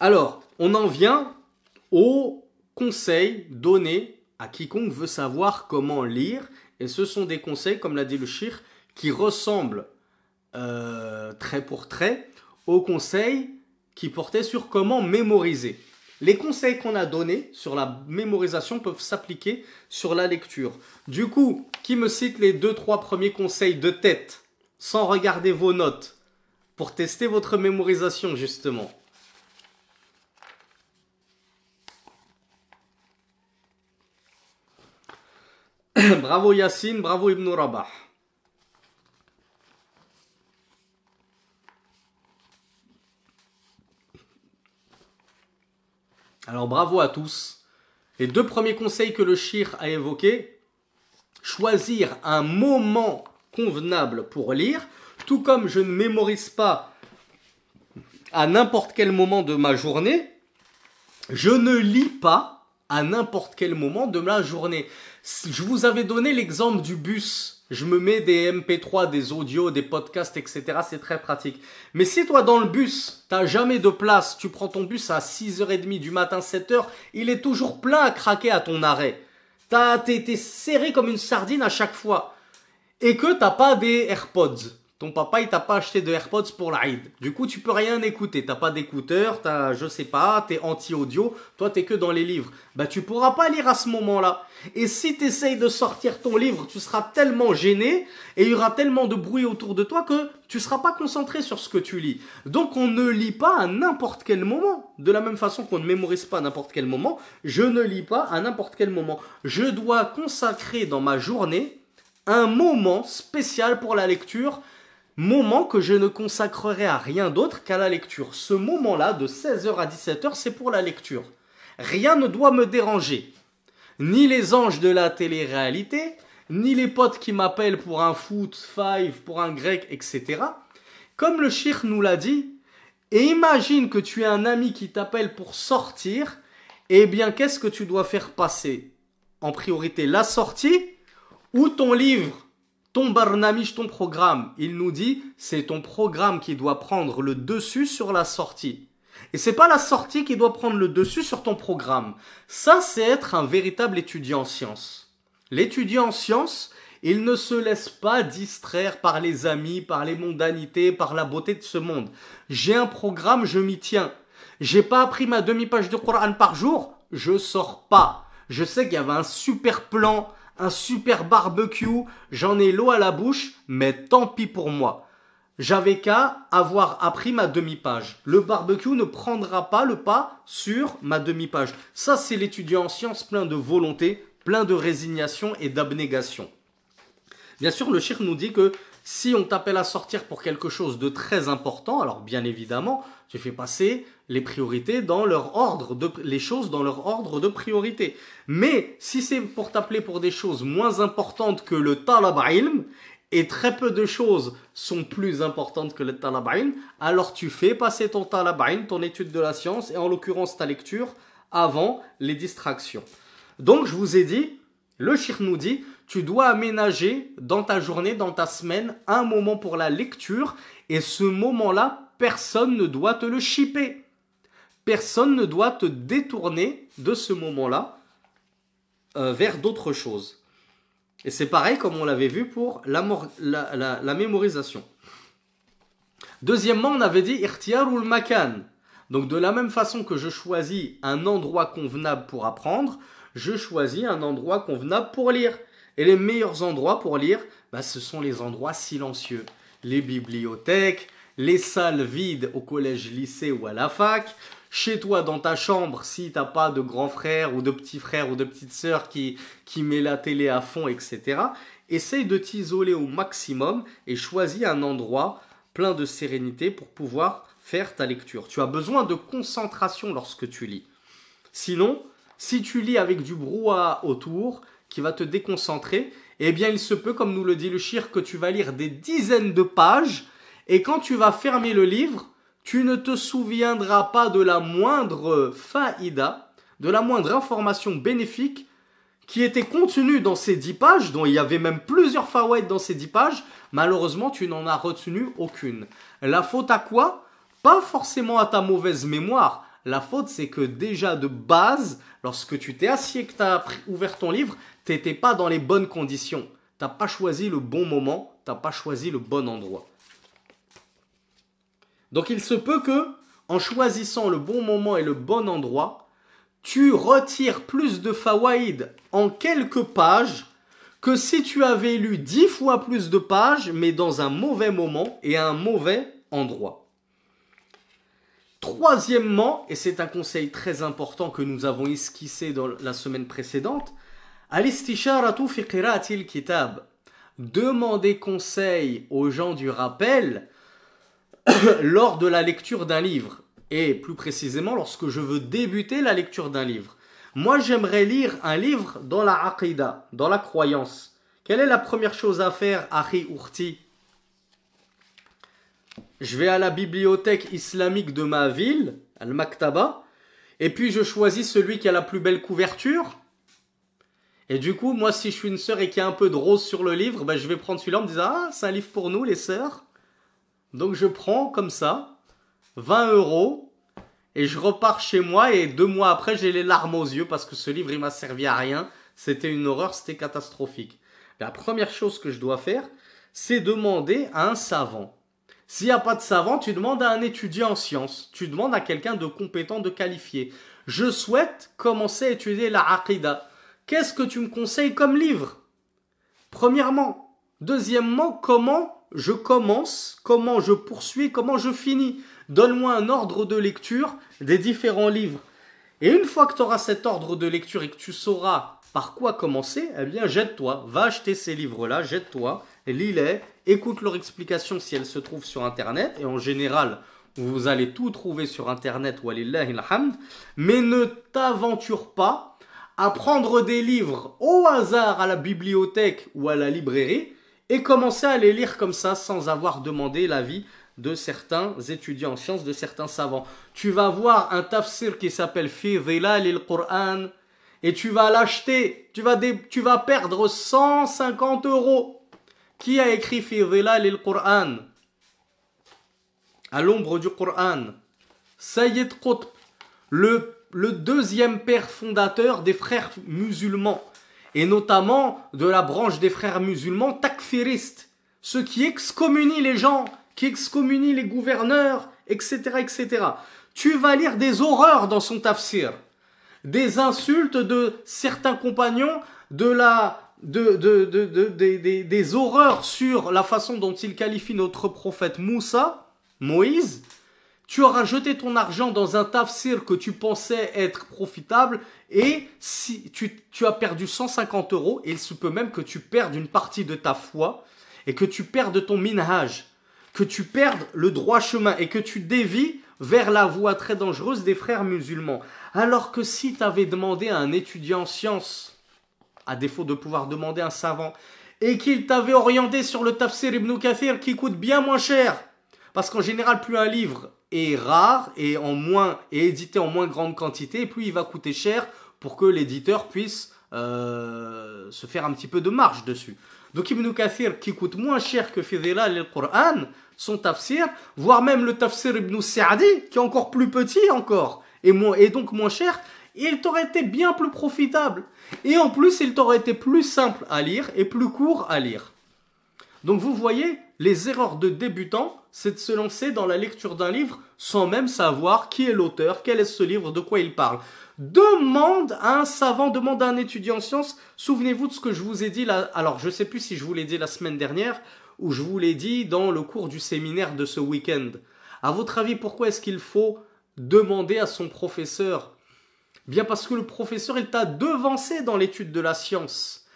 Alors, on en vient aux conseils donnés à quiconque veut savoir comment lire. Et ce sont des conseils, comme l'a dit le Chir, qui ressemblent euh, trait pour trait aux conseils qui portait sur comment mémoriser. Les conseils qu'on a donnés sur la mémorisation peuvent s'appliquer sur la lecture. Du coup, qui me cite les deux, trois premiers conseils de tête, sans regarder vos notes, pour tester votre mémorisation justement Bravo Yassine, bravo Ibn Rabah. Alors bravo à tous. Les deux premiers conseils que le Shir a évoqués, choisir un moment convenable pour lire, tout comme je ne mémorise pas à n'importe quel moment de ma journée, je ne lis pas à n'importe quel moment de ma journée. Je vous avais donné l'exemple du bus je me mets des MP3, des audios, des podcasts, etc. C'est très pratique. Mais si toi dans le bus, t'as jamais de place, tu prends ton bus à 6h30 du matin, 7h, il est toujours plein à craquer à ton arrêt. T'es serré comme une sardine à chaque fois. Et que t'as pas des AirPods ton papa il t'a pas acheté de AirPods pour l'Aïd. Du coup, tu peux rien écouter, t'as pas d'écouteurs, t'as je sais pas, t'es anti-audio, toi t'es que dans les livres. Bah tu pourras pas lire à ce moment-là. Et si t'essayes de sortir ton livre, tu seras tellement gêné et il y aura tellement de bruit autour de toi que tu seras pas concentré sur ce que tu lis. Donc on ne lit pas à n'importe quel moment. De la même façon qu'on ne mémorise pas à n'importe quel moment, je ne lis pas à n'importe quel moment. Je dois consacrer dans ma journée un moment spécial pour la lecture moment que je ne consacrerai à rien d'autre qu'à la lecture. Ce moment-là, de 16h à 17h, c'est pour la lecture. Rien ne doit me déranger. Ni les anges de la télé-réalité, ni les potes qui m'appellent pour un foot, five, pour un grec, etc. Comme le chir nous l'a dit, et imagine que tu as un ami qui t'appelle pour sortir, eh bien qu'est-ce que tu dois faire passer En priorité la sortie ou ton livre ton barnamish, ton programme, il nous dit, c'est ton programme qui doit prendre le dessus sur la sortie. Et c'est pas la sortie qui doit prendre le dessus sur ton programme. Ça, c'est être un véritable étudiant en sciences. L'étudiant en sciences, il ne se laisse pas distraire par les amis, par les mondanités, par la beauté de ce monde. J'ai un programme, je m'y tiens. J'ai pas appris ma demi-page de Coran par jour, je sors pas. Je sais qu'il y avait un super plan, un super barbecue, j'en ai l'eau à la bouche, mais tant pis pour moi. J'avais qu'à avoir appris ma demi-page. Le barbecue ne prendra pas le pas sur ma demi-page. Ça, c'est l'étudiant en sciences plein de volonté, plein de résignation et d'abnégation. Bien sûr, le shir nous dit que si on t'appelle à sortir pour quelque chose de très important, alors bien évidemment, tu fais passer les priorités dans leur ordre, de, les choses dans leur ordre de priorité. Mais si c'est pour t'appeler pour des choses moins importantes que le talab et très peu de choses sont plus importantes que le talab alors tu fais passer ton talab ton étude de la science, et en l'occurrence ta lecture, avant les distractions. Donc je vous ai dit, le shir nous dit, tu dois aménager dans ta journée, dans ta semaine, un moment pour la lecture, et ce moment-là, personne ne doit te le shipper. Personne ne doit te détourner de ce moment-là euh, vers d'autres choses. Et c'est pareil comme on l'avait vu pour la, mémorisation. Deuxièmement, on avait dit ul-makan makan. Donc de la même façon que je choisis un endroit convenable pour apprendre, je choisis un endroit convenable pour lire. Et les meilleurs endroits pour lire, bah, ce sont les endroits silencieux. Les bibliothèques, les salles vides au collège, lycée ou à la fac, chez toi, dans ta chambre, si t'as pas de grand frère ou de petit frère ou de petite sœur qui, qui met la télé à fond, etc., essaye de t'isoler au maximum et choisis un endroit plein de sérénité pour pouvoir faire ta lecture. Tu as besoin de concentration lorsque tu lis. Sinon, si tu lis avec du brouhaha autour, qui va te déconcentrer, eh bien il se peut, comme nous le dit le shir, que tu vas lire des dizaines de pages, et quand tu vas fermer le livre, tu ne te souviendras pas de la moindre faïda, de la moindre information bénéfique qui était contenue dans ces dix pages, dont il y avait même plusieurs faouettes dans ces dix pages. Malheureusement, tu n'en as retenu aucune. La faute à quoi Pas forcément à ta mauvaise mémoire. La faute, c'est que déjà de base, lorsque tu t'es assis et que tu as ouvert ton livre, t'étais pas dans les bonnes conditions. T'as pas choisi le bon moment, t'as pas choisi le bon endroit. Donc il se peut que, en choisissant le bon moment et le bon endroit, tu retires plus de fawaïd en quelques pages que si tu avais lu dix fois plus de pages, mais dans un mauvais moment et un mauvais endroit. Troisièmement, et c'est un conseil très important que nous avons esquissé dans la semaine précédente, al kitab. Demandez conseil aux gens du rappel lors de la lecture d'un livre, et plus précisément lorsque je veux débuter la lecture d'un livre. Moi, j'aimerais lire un livre dans la aqida », dans la croyance. Quelle est la première chose à faire, Ari Urti Je vais à la bibliothèque islamique de ma ville, Al-Maktaba, et puis je choisis celui qui a la plus belle couverture. Et du coup, moi, si je suis une sœur et qu'il y a un peu de rose sur le livre, ben, je vais prendre celui-là en me disant Ah, c'est un livre pour nous, les sœurs. Donc je prends comme ça 20 euros et je repars chez moi et deux mois après j'ai les larmes aux yeux parce que ce livre il m'a servi à rien. C'était une horreur, c'était catastrophique. La première chose que je dois faire, c'est demander à un savant. S'il n'y a pas de savant, tu demandes à un étudiant en sciences, tu demandes à quelqu'un de compétent, de qualifié. Je souhaite commencer à étudier la Aqidah. Qu'est-ce que tu me conseilles comme livre Premièrement. Deuxièmement, comment je commence, comment je poursuis, comment je finis. Donne-moi un ordre de lecture des différents livres. Et une fois que tu auras cet ordre de lecture et que tu sauras par quoi commencer, eh bien jette-toi, va acheter ces livres-là, jette-toi, lis-les, écoute leur explication si elles se trouvent sur Internet, et en général, vous allez tout trouver sur Internet, mais ne t'aventure pas à prendre des livres au hasard à la bibliothèque ou à la librairie et commencer à les lire comme ça sans avoir demandé l'avis de certains étudiants en sciences, de certains savants. Tu vas voir un tafsir qui s'appelle Fi al Qur'an et tu vas l'acheter, tu, vas tu vas perdre 150 euros. Qui a écrit Fi al Qur'an À l'ombre du Qur'an. Sayyid Qutb, le, le deuxième père fondateur des frères musulmans et notamment de la branche des frères musulmans takfiristes, ceux qui excommunient les gens, qui excommunient les gouverneurs, etc., etc. Tu vas lire des horreurs dans son tafsir, des insultes de certains compagnons, de la, de, de, de, des, des horreurs sur la façon dont il qualifie notre prophète Moussa, Moïse, tu auras jeté ton argent dans un tafsir que tu pensais être profitable et si tu, as perdu 150 euros, il se peut même que tu perdes une partie de ta foi et que tu perdes ton minhaj, que tu perdes le droit chemin et que tu dévies vers la voie très dangereuse des frères musulmans. Alors que si tu avais demandé à un étudiant en sciences, à défaut de pouvoir demander à un savant, et qu'il t'avait orienté sur le tafsir Ibn Kathir qui coûte bien moins cher, parce qu'en général, plus un livre est rare et en moins et édité en moins grande quantité et puis il va coûter cher pour que l'éditeur puisse euh, se faire un petit peu de marge dessus. Donc Ibn Kathir qui coûte moins cher que Fidela le son tafsir, voire même le tafsir Ibn Sa'di qui est encore plus petit encore et, moins, et donc moins cher, il t'aurait été bien plus profitable. Et en plus, il t'aurait été plus simple à lire et plus court à lire. Donc vous voyez, les erreurs de débutant, c'est de se lancer dans la lecture d'un livre sans même savoir qui est l'auteur, quel est ce livre, de quoi il parle. Demande à un savant, demande à un étudiant en sciences, souvenez-vous de ce que je vous ai dit alors je ne sais plus si je vous l'ai dit la semaine dernière ou je vous l'ai dit dans le cours du séminaire de ce week-end. À votre avis, pourquoi est-ce qu'il faut demander à son professeur Bien parce que le professeur, il t'a devancé dans l'étude de la science.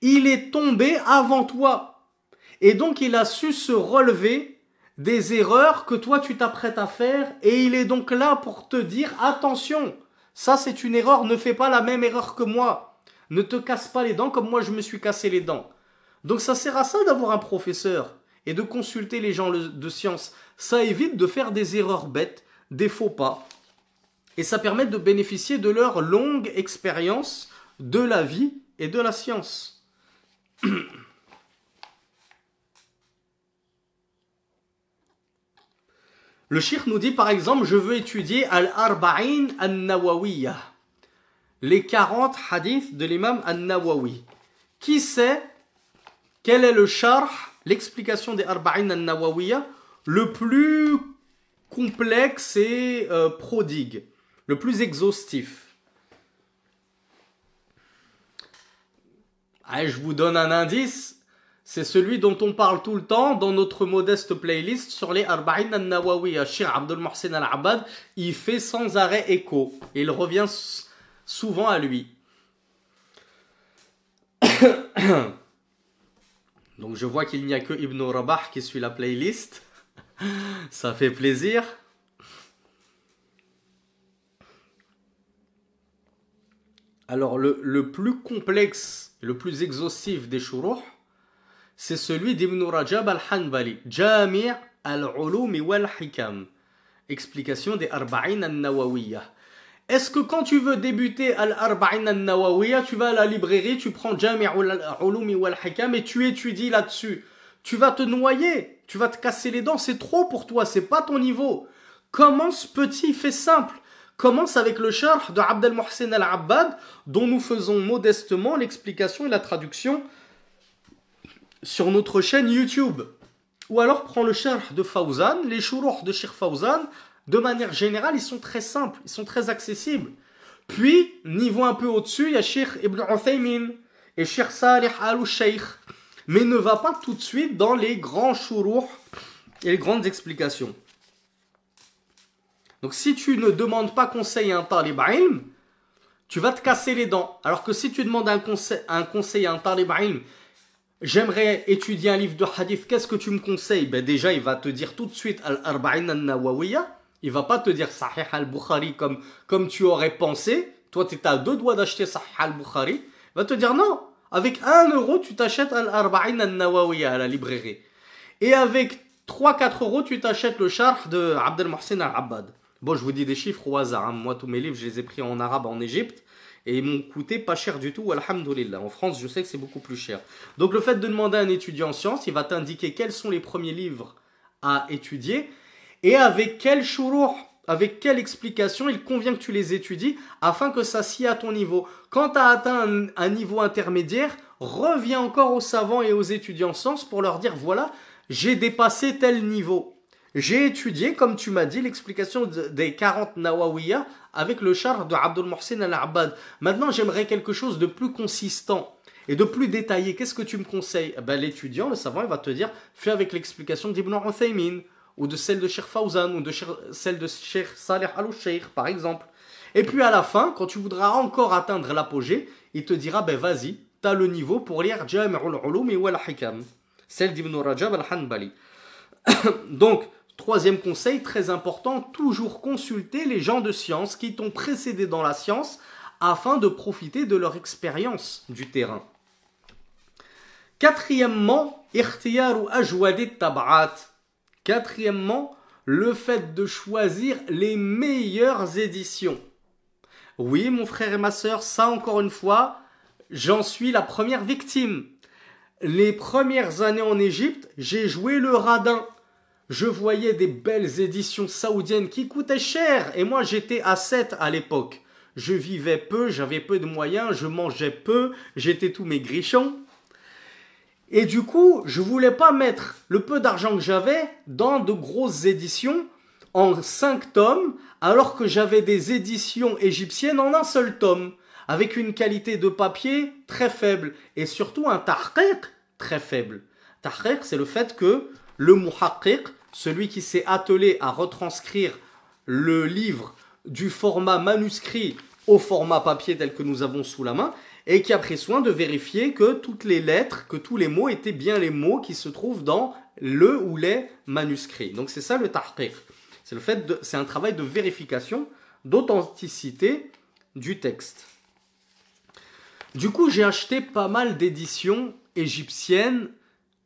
Il est tombé avant toi et donc il a su se relever des erreurs que toi tu t'apprêtes à faire et il est donc là pour te dire attention, ça c'est une erreur, ne fais pas la même erreur que moi. Ne te casse pas les dents comme moi je me suis cassé les dents. Donc ça sert à ça d'avoir un professeur et de consulter les gens de science. Ça évite de faire des erreurs bêtes, des faux pas. Et ça permet de bénéficier de leur longue expérience de la vie et de la science. Le shir nous dit par exemple, je veux étudier Al-Arba'in An-Nawawiyah, les 40 hadiths de l'imam al nawawi Qui sait quel est le charh, l'explication des Arba'in al nawawiyah le plus complexe et euh, prodigue, le plus exhaustif Je vous donne un indice, c'est celui dont on parle tout le temps dans notre modeste playlist sur les Arba'in al-Nawawi. Shir Abdul Mohsen al-Abad, il fait sans arrêt écho. Il revient souvent à lui. Donc je vois qu'il n'y a que Ibn Rabah qui suit la playlist. Ça fait plaisir. Alors le, plus complexe, le plus exhaustif des chourouh, c'est celui d'Ibn Rajab al-Hanbali, Jami' al-Ulum wal-Hikam, explication des Arba'in al-Nawawiyah. Est-ce que quand tu veux débuter al-Arba'in al-Nawawiyah, tu vas à la librairie, tu prends Jami' al-Ulum wal-Hikam et tu étudies là-dessus Tu vas te noyer, tu vas te casser les dents, c'est trop pour toi, c'est pas ton niveau. Commence petit, fais simple. Commence avec le char de Abdel al-Abbad, dont nous faisons modestement l'explication et la traduction sur notre chaîne YouTube. Ou alors prends le sharh de Fawzan, les chourours de Sheikh Fawzan, de manière générale, ils sont très simples, ils sont très accessibles. Puis, niveau un peu au-dessus, il y a Sheikh Ibn Uthaymin et Sheikh Salih al-Sheikh. Mais ne va pas tout de suite dans les grands chourours et les grandes explications. Donc si tu ne demandes pas conseil à un talib tu vas te casser les dents. Alors que si tu demandes un conseil, un conseil à un talib J'aimerais étudier un livre de hadith, qu'est-ce que tu me conseilles ben Déjà, il va te dire tout de suite Al-Arba'in al-Nawawiya. Il va pas te dire Sahih al-Bukhari comme, comme tu aurais pensé. Toi, tu à deux doigts d'acheter Sahih al-Bukhari. Il va te dire non, avec un euro, tu t'achètes Al-Arba'in al-Nawawiya à la librairie. Et avec 3-4 euros, tu t'achètes le char de Abdel al-Abbad. Bon, je vous dis des chiffres au hasard. Hein. Moi, tous mes livres, je les ai pris en arabe en Égypte et ils m'ont coûté pas cher du tout, alhamdoulilah. En France, je sais que c'est beaucoup plus cher. Donc le fait de demander à un étudiant en sciences, il va t'indiquer quels sont les premiers livres à étudier et avec quel chourou avec quelle explication il convient que tu les étudies afin que ça s'y à ton niveau. Quand tu as atteint un, niveau intermédiaire, reviens encore aux savants et aux étudiants en sciences pour leur dire voilà, j'ai dépassé tel niveau. J'ai étudié, comme tu m'as dit, l'explication des 40 Nawawiya avec le char de Abdul Mohsen al abad Maintenant, j'aimerais quelque chose de plus consistant et de plus détaillé. Qu'est-ce que tu me conseilles eh ben, L'étudiant, le savant, il va te dire fais avec l'explication d'Ibn Uthaymin ou de celle de Sheikh Fawzan ou de celle de Sheikh Saleh Al-Sheikh, par exemple. Et puis à la fin, quand tu voudras encore atteindre l'apogée, il te dira ben vas-y, t'as le niveau pour lire Jam'ul Ulum et Wal Hikam, celle d'Ibn Rajab Al-Hanbali. Donc, Troisième conseil très important, toujours consulter les gens de science qui t'ont précédé dans la science afin de profiter de leur expérience du terrain. Quatrièmement, Quatrièmement, le fait de choisir les meilleures éditions. Oui, mon frère et ma sœur, ça encore une fois, j'en suis la première victime. Les premières années en Égypte, j'ai joué le radin je voyais des belles éditions saoudiennes qui coûtaient cher et moi j'étais à 7 à l'époque. Je vivais peu, j'avais peu de moyens, je mangeais peu, j'étais tout maigrichon. Et du coup, je voulais pas mettre le peu d'argent que j'avais dans de grosses éditions en 5 tomes alors que j'avais des éditions égyptiennes en un seul tome avec une qualité de papier très faible et surtout un tahqiq très faible. Tahqiq, c'est le fait que le muhaqqiq, celui qui s'est attelé à retranscrire le livre du format manuscrit au format papier tel que nous avons sous la main, et qui a pris soin de vérifier que toutes les lettres, que tous les mots étaient bien les mots qui se trouvent dans le ou les manuscrits. Donc c'est ça le tahqiq. C'est le fait c'est un travail de vérification, d'authenticité du texte. Du coup, j'ai acheté pas mal d'éditions égyptiennes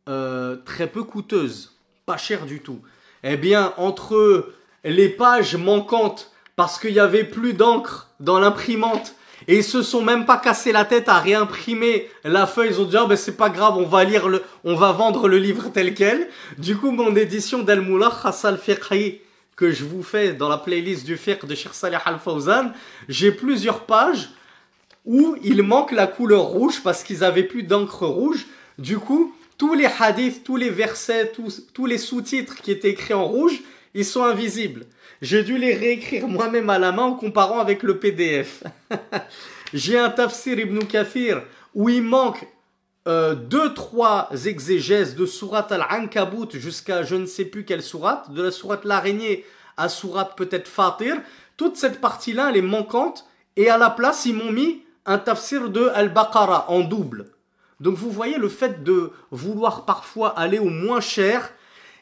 euh, très peu coûteuse pas cher du tout. Eh bien, entre les pages manquantes, parce qu'il y avait plus d'encre dans l'imprimante, et ils se sont même pas cassé la tête à réimprimer la feuille. Ils ont dit, ah, ben c'est pas grave, on va lire le, on va vendre le livre tel quel. Du coup, mon édition d'El Mulahas Hassal Fiqhi, que je vous fais dans la playlist du fiqh de shir Saleh al Fawzan, j'ai plusieurs pages où il manque la couleur rouge parce qu'ils avaient plus d'encre rouge. Du coup, tous les hadiths, tous les versets, tous, tous les sous-titres qui étaient écrits en rouge, ils sont invisibles. J'ai dû les réécrire moi-même à la main en comparant avec le PDF. J'ai un tafsir Ibn Kafir où il manque euh, deux, trois exégèses de sourate al-Ankabut jusqu'à je ne sais plus quelle sourate, de la sourate l'araignée à sourate peut-être Fatir. Toute cette partie-là, elle est manquante et à la place, ils m'ont mis un tafsir de al baqara en double. Donc vous voyez, le fait de vouloir parfois aller au moins cher,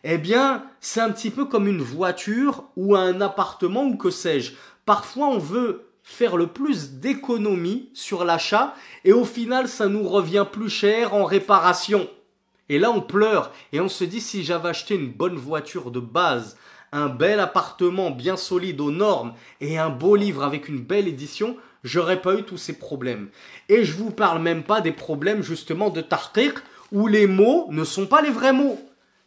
eh bien, c'est un petit peu comme une voiture ou un appartement ou que sais-je. Parfois, on veut faire le plus d'économies sur l'achat et au final, ça nous revient plus cher en réparation. Et là, on pleure et on se dit si j'avais acheté une bonne voiture de base, un bel appartement bien solide aux normes et un beau livre avec une belle édition, j'aurais pas eu tous ces problèmes. Et je vous parle même pas des problèmes justement de tahqiq où les mots ne sont pas les vrais mots.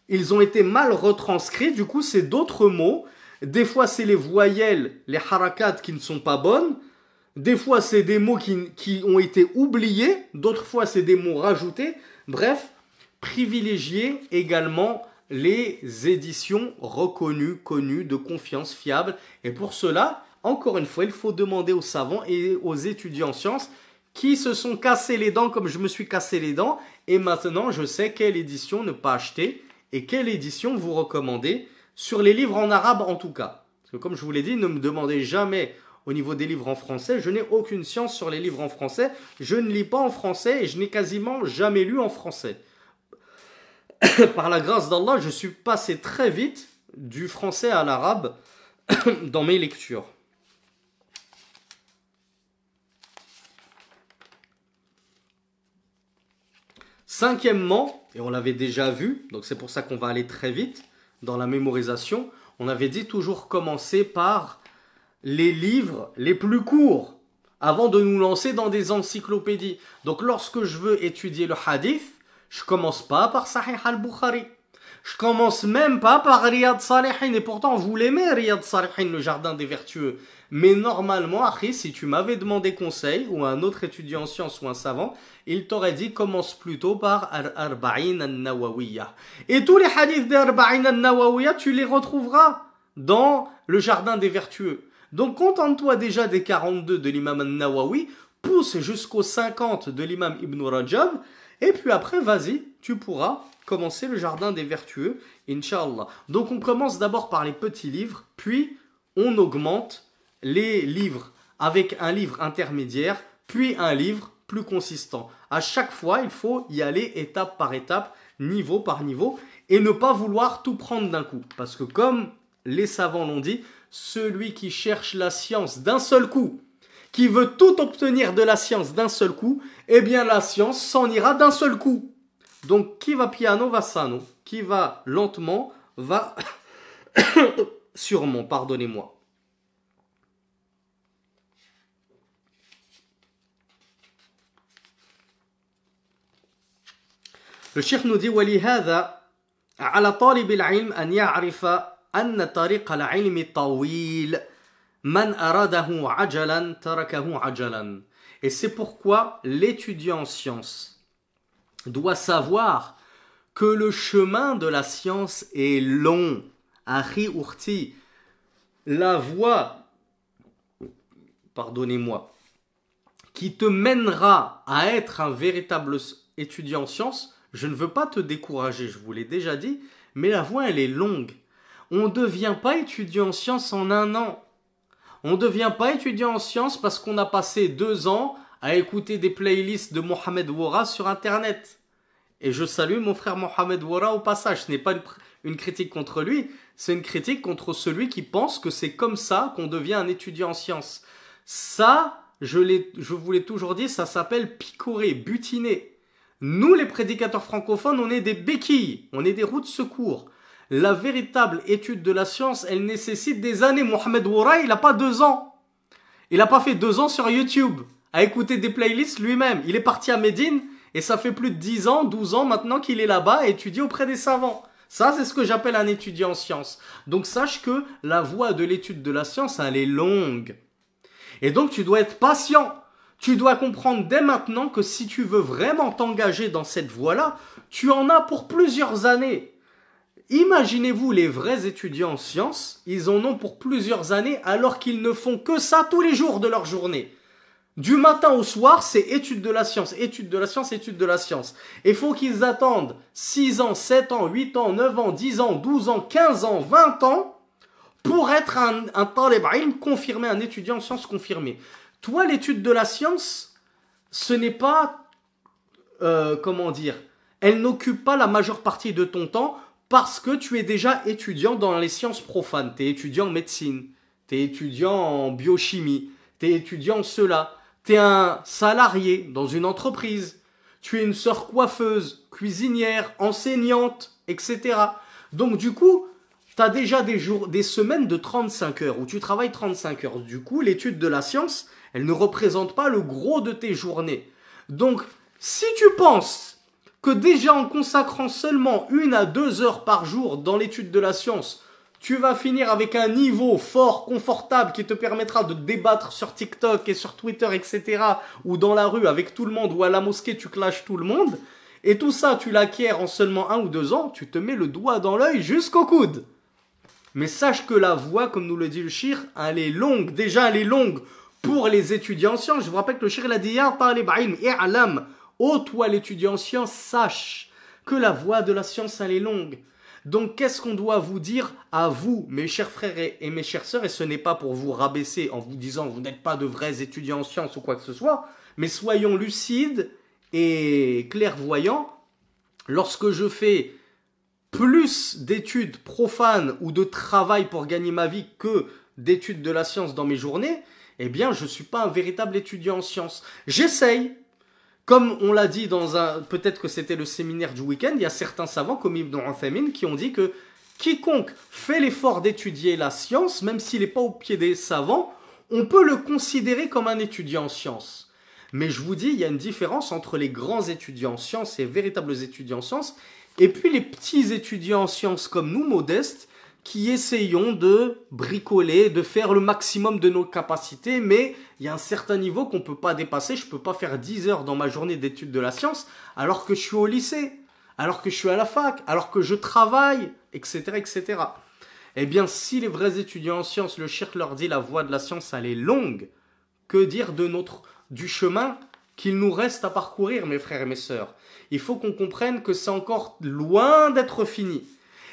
Ils ont été mal retranscrits, du coup c'est d'autres mots. Des fois c'est les voyelles, les harakats qui ne sont pas bonnes. Des fois c'est des mots qui, qui ont été oubliés. D'autres fois c'est des mots rajoutés. Bref, privilégiez également les éditions reconnues, connues, de confiance, fiable. Et pour cela, encore une fois, il faut demander aux savants et aux étudiants en sciences qui se sont cassés les dents comme je me suis cassé les dents. Et maintenant, je sais quelle édition ne pas acheter et quelle édition vous recommander sur les livres en arabe en tout cas. comme je vous l'ai dit, ne me demandez jamais au niveau des livres en français. Je n'ai aucune science sur les livres en français. Je ne lis pas en français et je n'ai quasiment jamais lu en français. Par la grâce d'Allah, je suis passé très vite du français à l'arabe dans mes lectures. Cinquièmement, et on l'avait déjà vu, donc c'est pour ça qu'on va aller très vite dans la mémorisation, on avait dit toujours commencer par les livres les plus courts avant de nous lancer dans des encyclopédies. Donc lorsque je veux étudier le hadith, je commence pas par Sahih al-Bukhari. Je commence même pas par Riyad Salihin et pourtant vous l'aimez Riyad Salihin, le jardin des vertueux. Mais normalement, Achis, si tu m'avais demandé conseil ou un autre étudiant en sciences ou un savant, il t'aurait dit commence plutôt par Arba'in al-Nawawiyya. Et tous les hadiths d'Arba'in al-Nawawiyya, tu les retrouveras dans le jardin des vertueux. Donc contente-toi déjà des 42 de l'imam al-Nawawi, pousse jusqu'aux 50 de l'imam Ibn Rajab, et puis après, vas-y, tu pourras commencer le jardin des vertueux, Inch'Allah. Donc on commence d'abord par les petits livres, puis on augmente les livres avec un livre intermédiaire, puis un livre plus consistant. À chaque fois, il faut y aller étape par étape, niveau par niveau, et ne pas vouloir tout prendre d'un coup. Parce que comme les savants l'ont dit, celui qui cherche la science d'un seul coup, qui veut tout obtenir de la science d'un seul coup, eh bien la science s'en ira d'un seul coup. Donc qui va piano va sano, qui va lentement va sûrement, pardonnez-moi. Le chef nous dit Man ajalan tarakahu ajalan. Et c'est pourquoi l'étudiant en science doit savoir que le chemin de la science est long. Ahi urti. La voie, pardonnez-moi, qui te mènera à être un véritable étudiant en science, je ne veux pas te décourager, je vous l'ai déjà dit, mais la voie, elle est longue. On ne devient pas étudiant en science en un an. On ne devient pas étudiant en sciences parce qu'on a passé deux ans à écouter des playlists de Mohamed Wora sur Internet. Et je salue mon frère Mohamed Wora au passage. Ce n'est pas une, critique contre lui, c'est une critique contre celui qui pense que c'est comme ça qu'on devient un étudiant en sciences. Ça, je, je vous l'ai toujours dit, ça s'appelle picorer, butiner. Nous, les prédicateurs francophones, on est des béquilles, on est des roues de secours la véritable étude de la science, elle nécessite des années. Mohamed Wouraï, il n'a pas deux ans. Il n'a pas fait deux ans sur YouTube à écouter des playlists lui-même. Il est parti à Médine et ça fait plus de dix ans, douze ans maintenant qu'il est là-bas à étudier auprès des savants. Ça, c'est ce que j'appelle un étudiant en science. Donc sache que la voie de l'étude de la science, elle est longue. Et donc tu dois être patient. Tu dois comprendre dès maintenant que si tu veux vraiment t'engager dans cette voie-là, tu en as pour plusieurs années. Imaginez-vous les vrais étudiants en sciences, ils en ont pour plusieurs années alors qu'ils ne font que ça tous les jours de leur journée. Du matin au soir, c'est étude de la science, étude de la science, étude de la science. Et faut qu'ils attendent 6 ans, 7 ans, 8 ans, 9 ans, 10 ans, 12 ans, 15 ans, 20 ans pour être un, un talib confirmé, un étudiant en sciences confirmé. Toi, l'étude de la science, ce n'est pas, euh, comment dire, elle n'occupe pas la majeure partie de ton temps parce que tu es déjà étudiant dans les sciences profanes, tu es étudiant en médecine, tu es étudiant en biochimie, tu es étudiant en cela, tu es un salarié dans une entreprise, tu es une sœur coiffeuse, cuisinière, enseignante, etc. Donc du coup, tu as déjà des jours, des semaines de 35 heures où tu travailles 35 heures. Du coup, l'étude de la science, elle ne représente pas le gros de tes journées. Donc, si tu penses déjà en consacrant seulement une à deux heures par jour dans l'étude de la science, tu vas finir avec un niveau fort, confortable, qui te permettra de débattre sur TikTok et sur Twitter, etc., ou dans la rue avec tout le monde, ou à la mosquée, tu clashes tout le monde. Et tout ça, tu l'acquiers en seulement un ou deux ans, tu te mets le doigt dans l'œil jusqu'au coude. Mais sache que la voie, comme nous le dit le shir, elle est longue. Déjà, elle est longue pour les étudiants en sciences. Je vous rappelle que le shir, l'a dit « hier par les à l'âme. Ô toi l'étudiant en science, sache que la voie de la science, elle est longue. Donc qu'est-ce qu'on doit vous dire à vous, mes chers frères et, mes chères sœurs, et ce n'est pas pour vous rabaisser en vous disant vous n'êtes pas de vrais étudiants en sciences ou quoi que ce soit, mais soyons lucides et clairvoyants. Lorsque je fais plus d'études profanes ou de travail pour gagner ma vie que d'études de la science dans mes journées, eh bien je ne suis pas un véritable étudiant en sciences. J'essaye, comme on l'a dit dans un, peut-être que c'était le séminaire du week-end, il y a certains savants comme Ibn Anthemine, qui ont dit que quiconque fait l'effort d'étudier la science, même s'il n'est pas au pied des savants, on peut le considérer comme un étudiant en science. Mais je vous dis, il y a une différence entre les grands étudiants en science et véritables étudiants en science, et puis les petits étudiants en science comme nous, modestes, qui essayons de bricoler, de faire le maximum de nos capacités, mais il y a un certain niveau qu'on ne peut pas dépasser. Je ne peux pas faire 10 heures dans ma journée d'études de la science alors que je suis au lycée, alors que je suis à la fac, alors que je travaille, etc. etc. Eh bien, si les vrais étudiants en sciences, le Chirque leur dit la voie de la science, elle est longue, que dire de notre, du chemin qu'il nous reste à parcourir, mes frères et mes sœurs Il faut qu'on comprenne que c'est encore loin d'être fini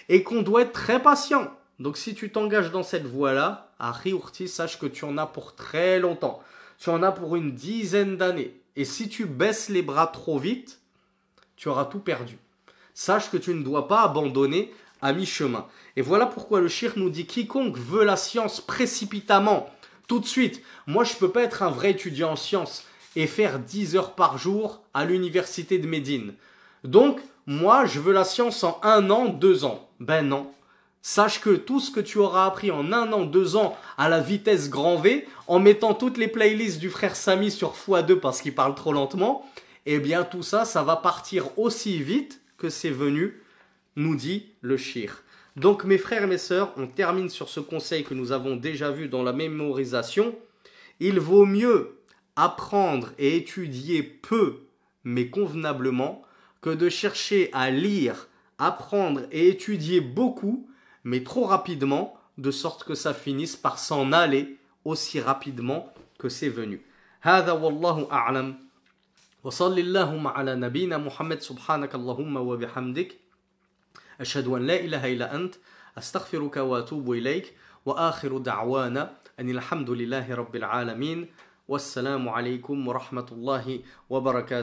et qu'on doit être très patient. Donc si tu t'engages dans cette voie-là, à riourti sache que tu en as pour très longtemps. Tu en as pour une dizaine d'années. Et si tu baisses les bras trop vite, tu auras tout perdu. Sache que tu ne dois pas abandonner à mi-chemin. Et voilà pourquoi le chir nous dit quiconque veut la science précipitamment, tout de suite. Moi, je peux pas être un vrai étudiant en sciences et faire 10 heures par jour à l'université de Médine. Donc, moi, je veux la science en un an, deux ans. Ben non. Sache que tout ce que tu auras appris en un an, deux ans à la vitesse grand V, en mettant toutes les playlists du frère Samy sur x2 parce qu'il parle trop lentement, eh bien tout ça, ça va partir aussi vite que c'est venu, nous dit le shir. Donc mes frères et mes sœurs, on termine sur ce conseil que nous avons déjà vu dans la mémorisation. Il vaut mieux apprendre et étudier peu mais convenablement que de chercher à lire, apprendre et étudier beaucoup, mais trop rapidement, de sorte que ça finisse par s'en aller aussi rapidement que c'est venu. هذا والله أعلم وصل اللهم على نبينا محمد سبحانك اللهم وبحمدك أشهد أن لا إله إلا أنت أستغفرك وأتوب إليك وآخر دعوانا أن الحمد لله رب العالمين والسلام عليكم ورحمة الله وبركاته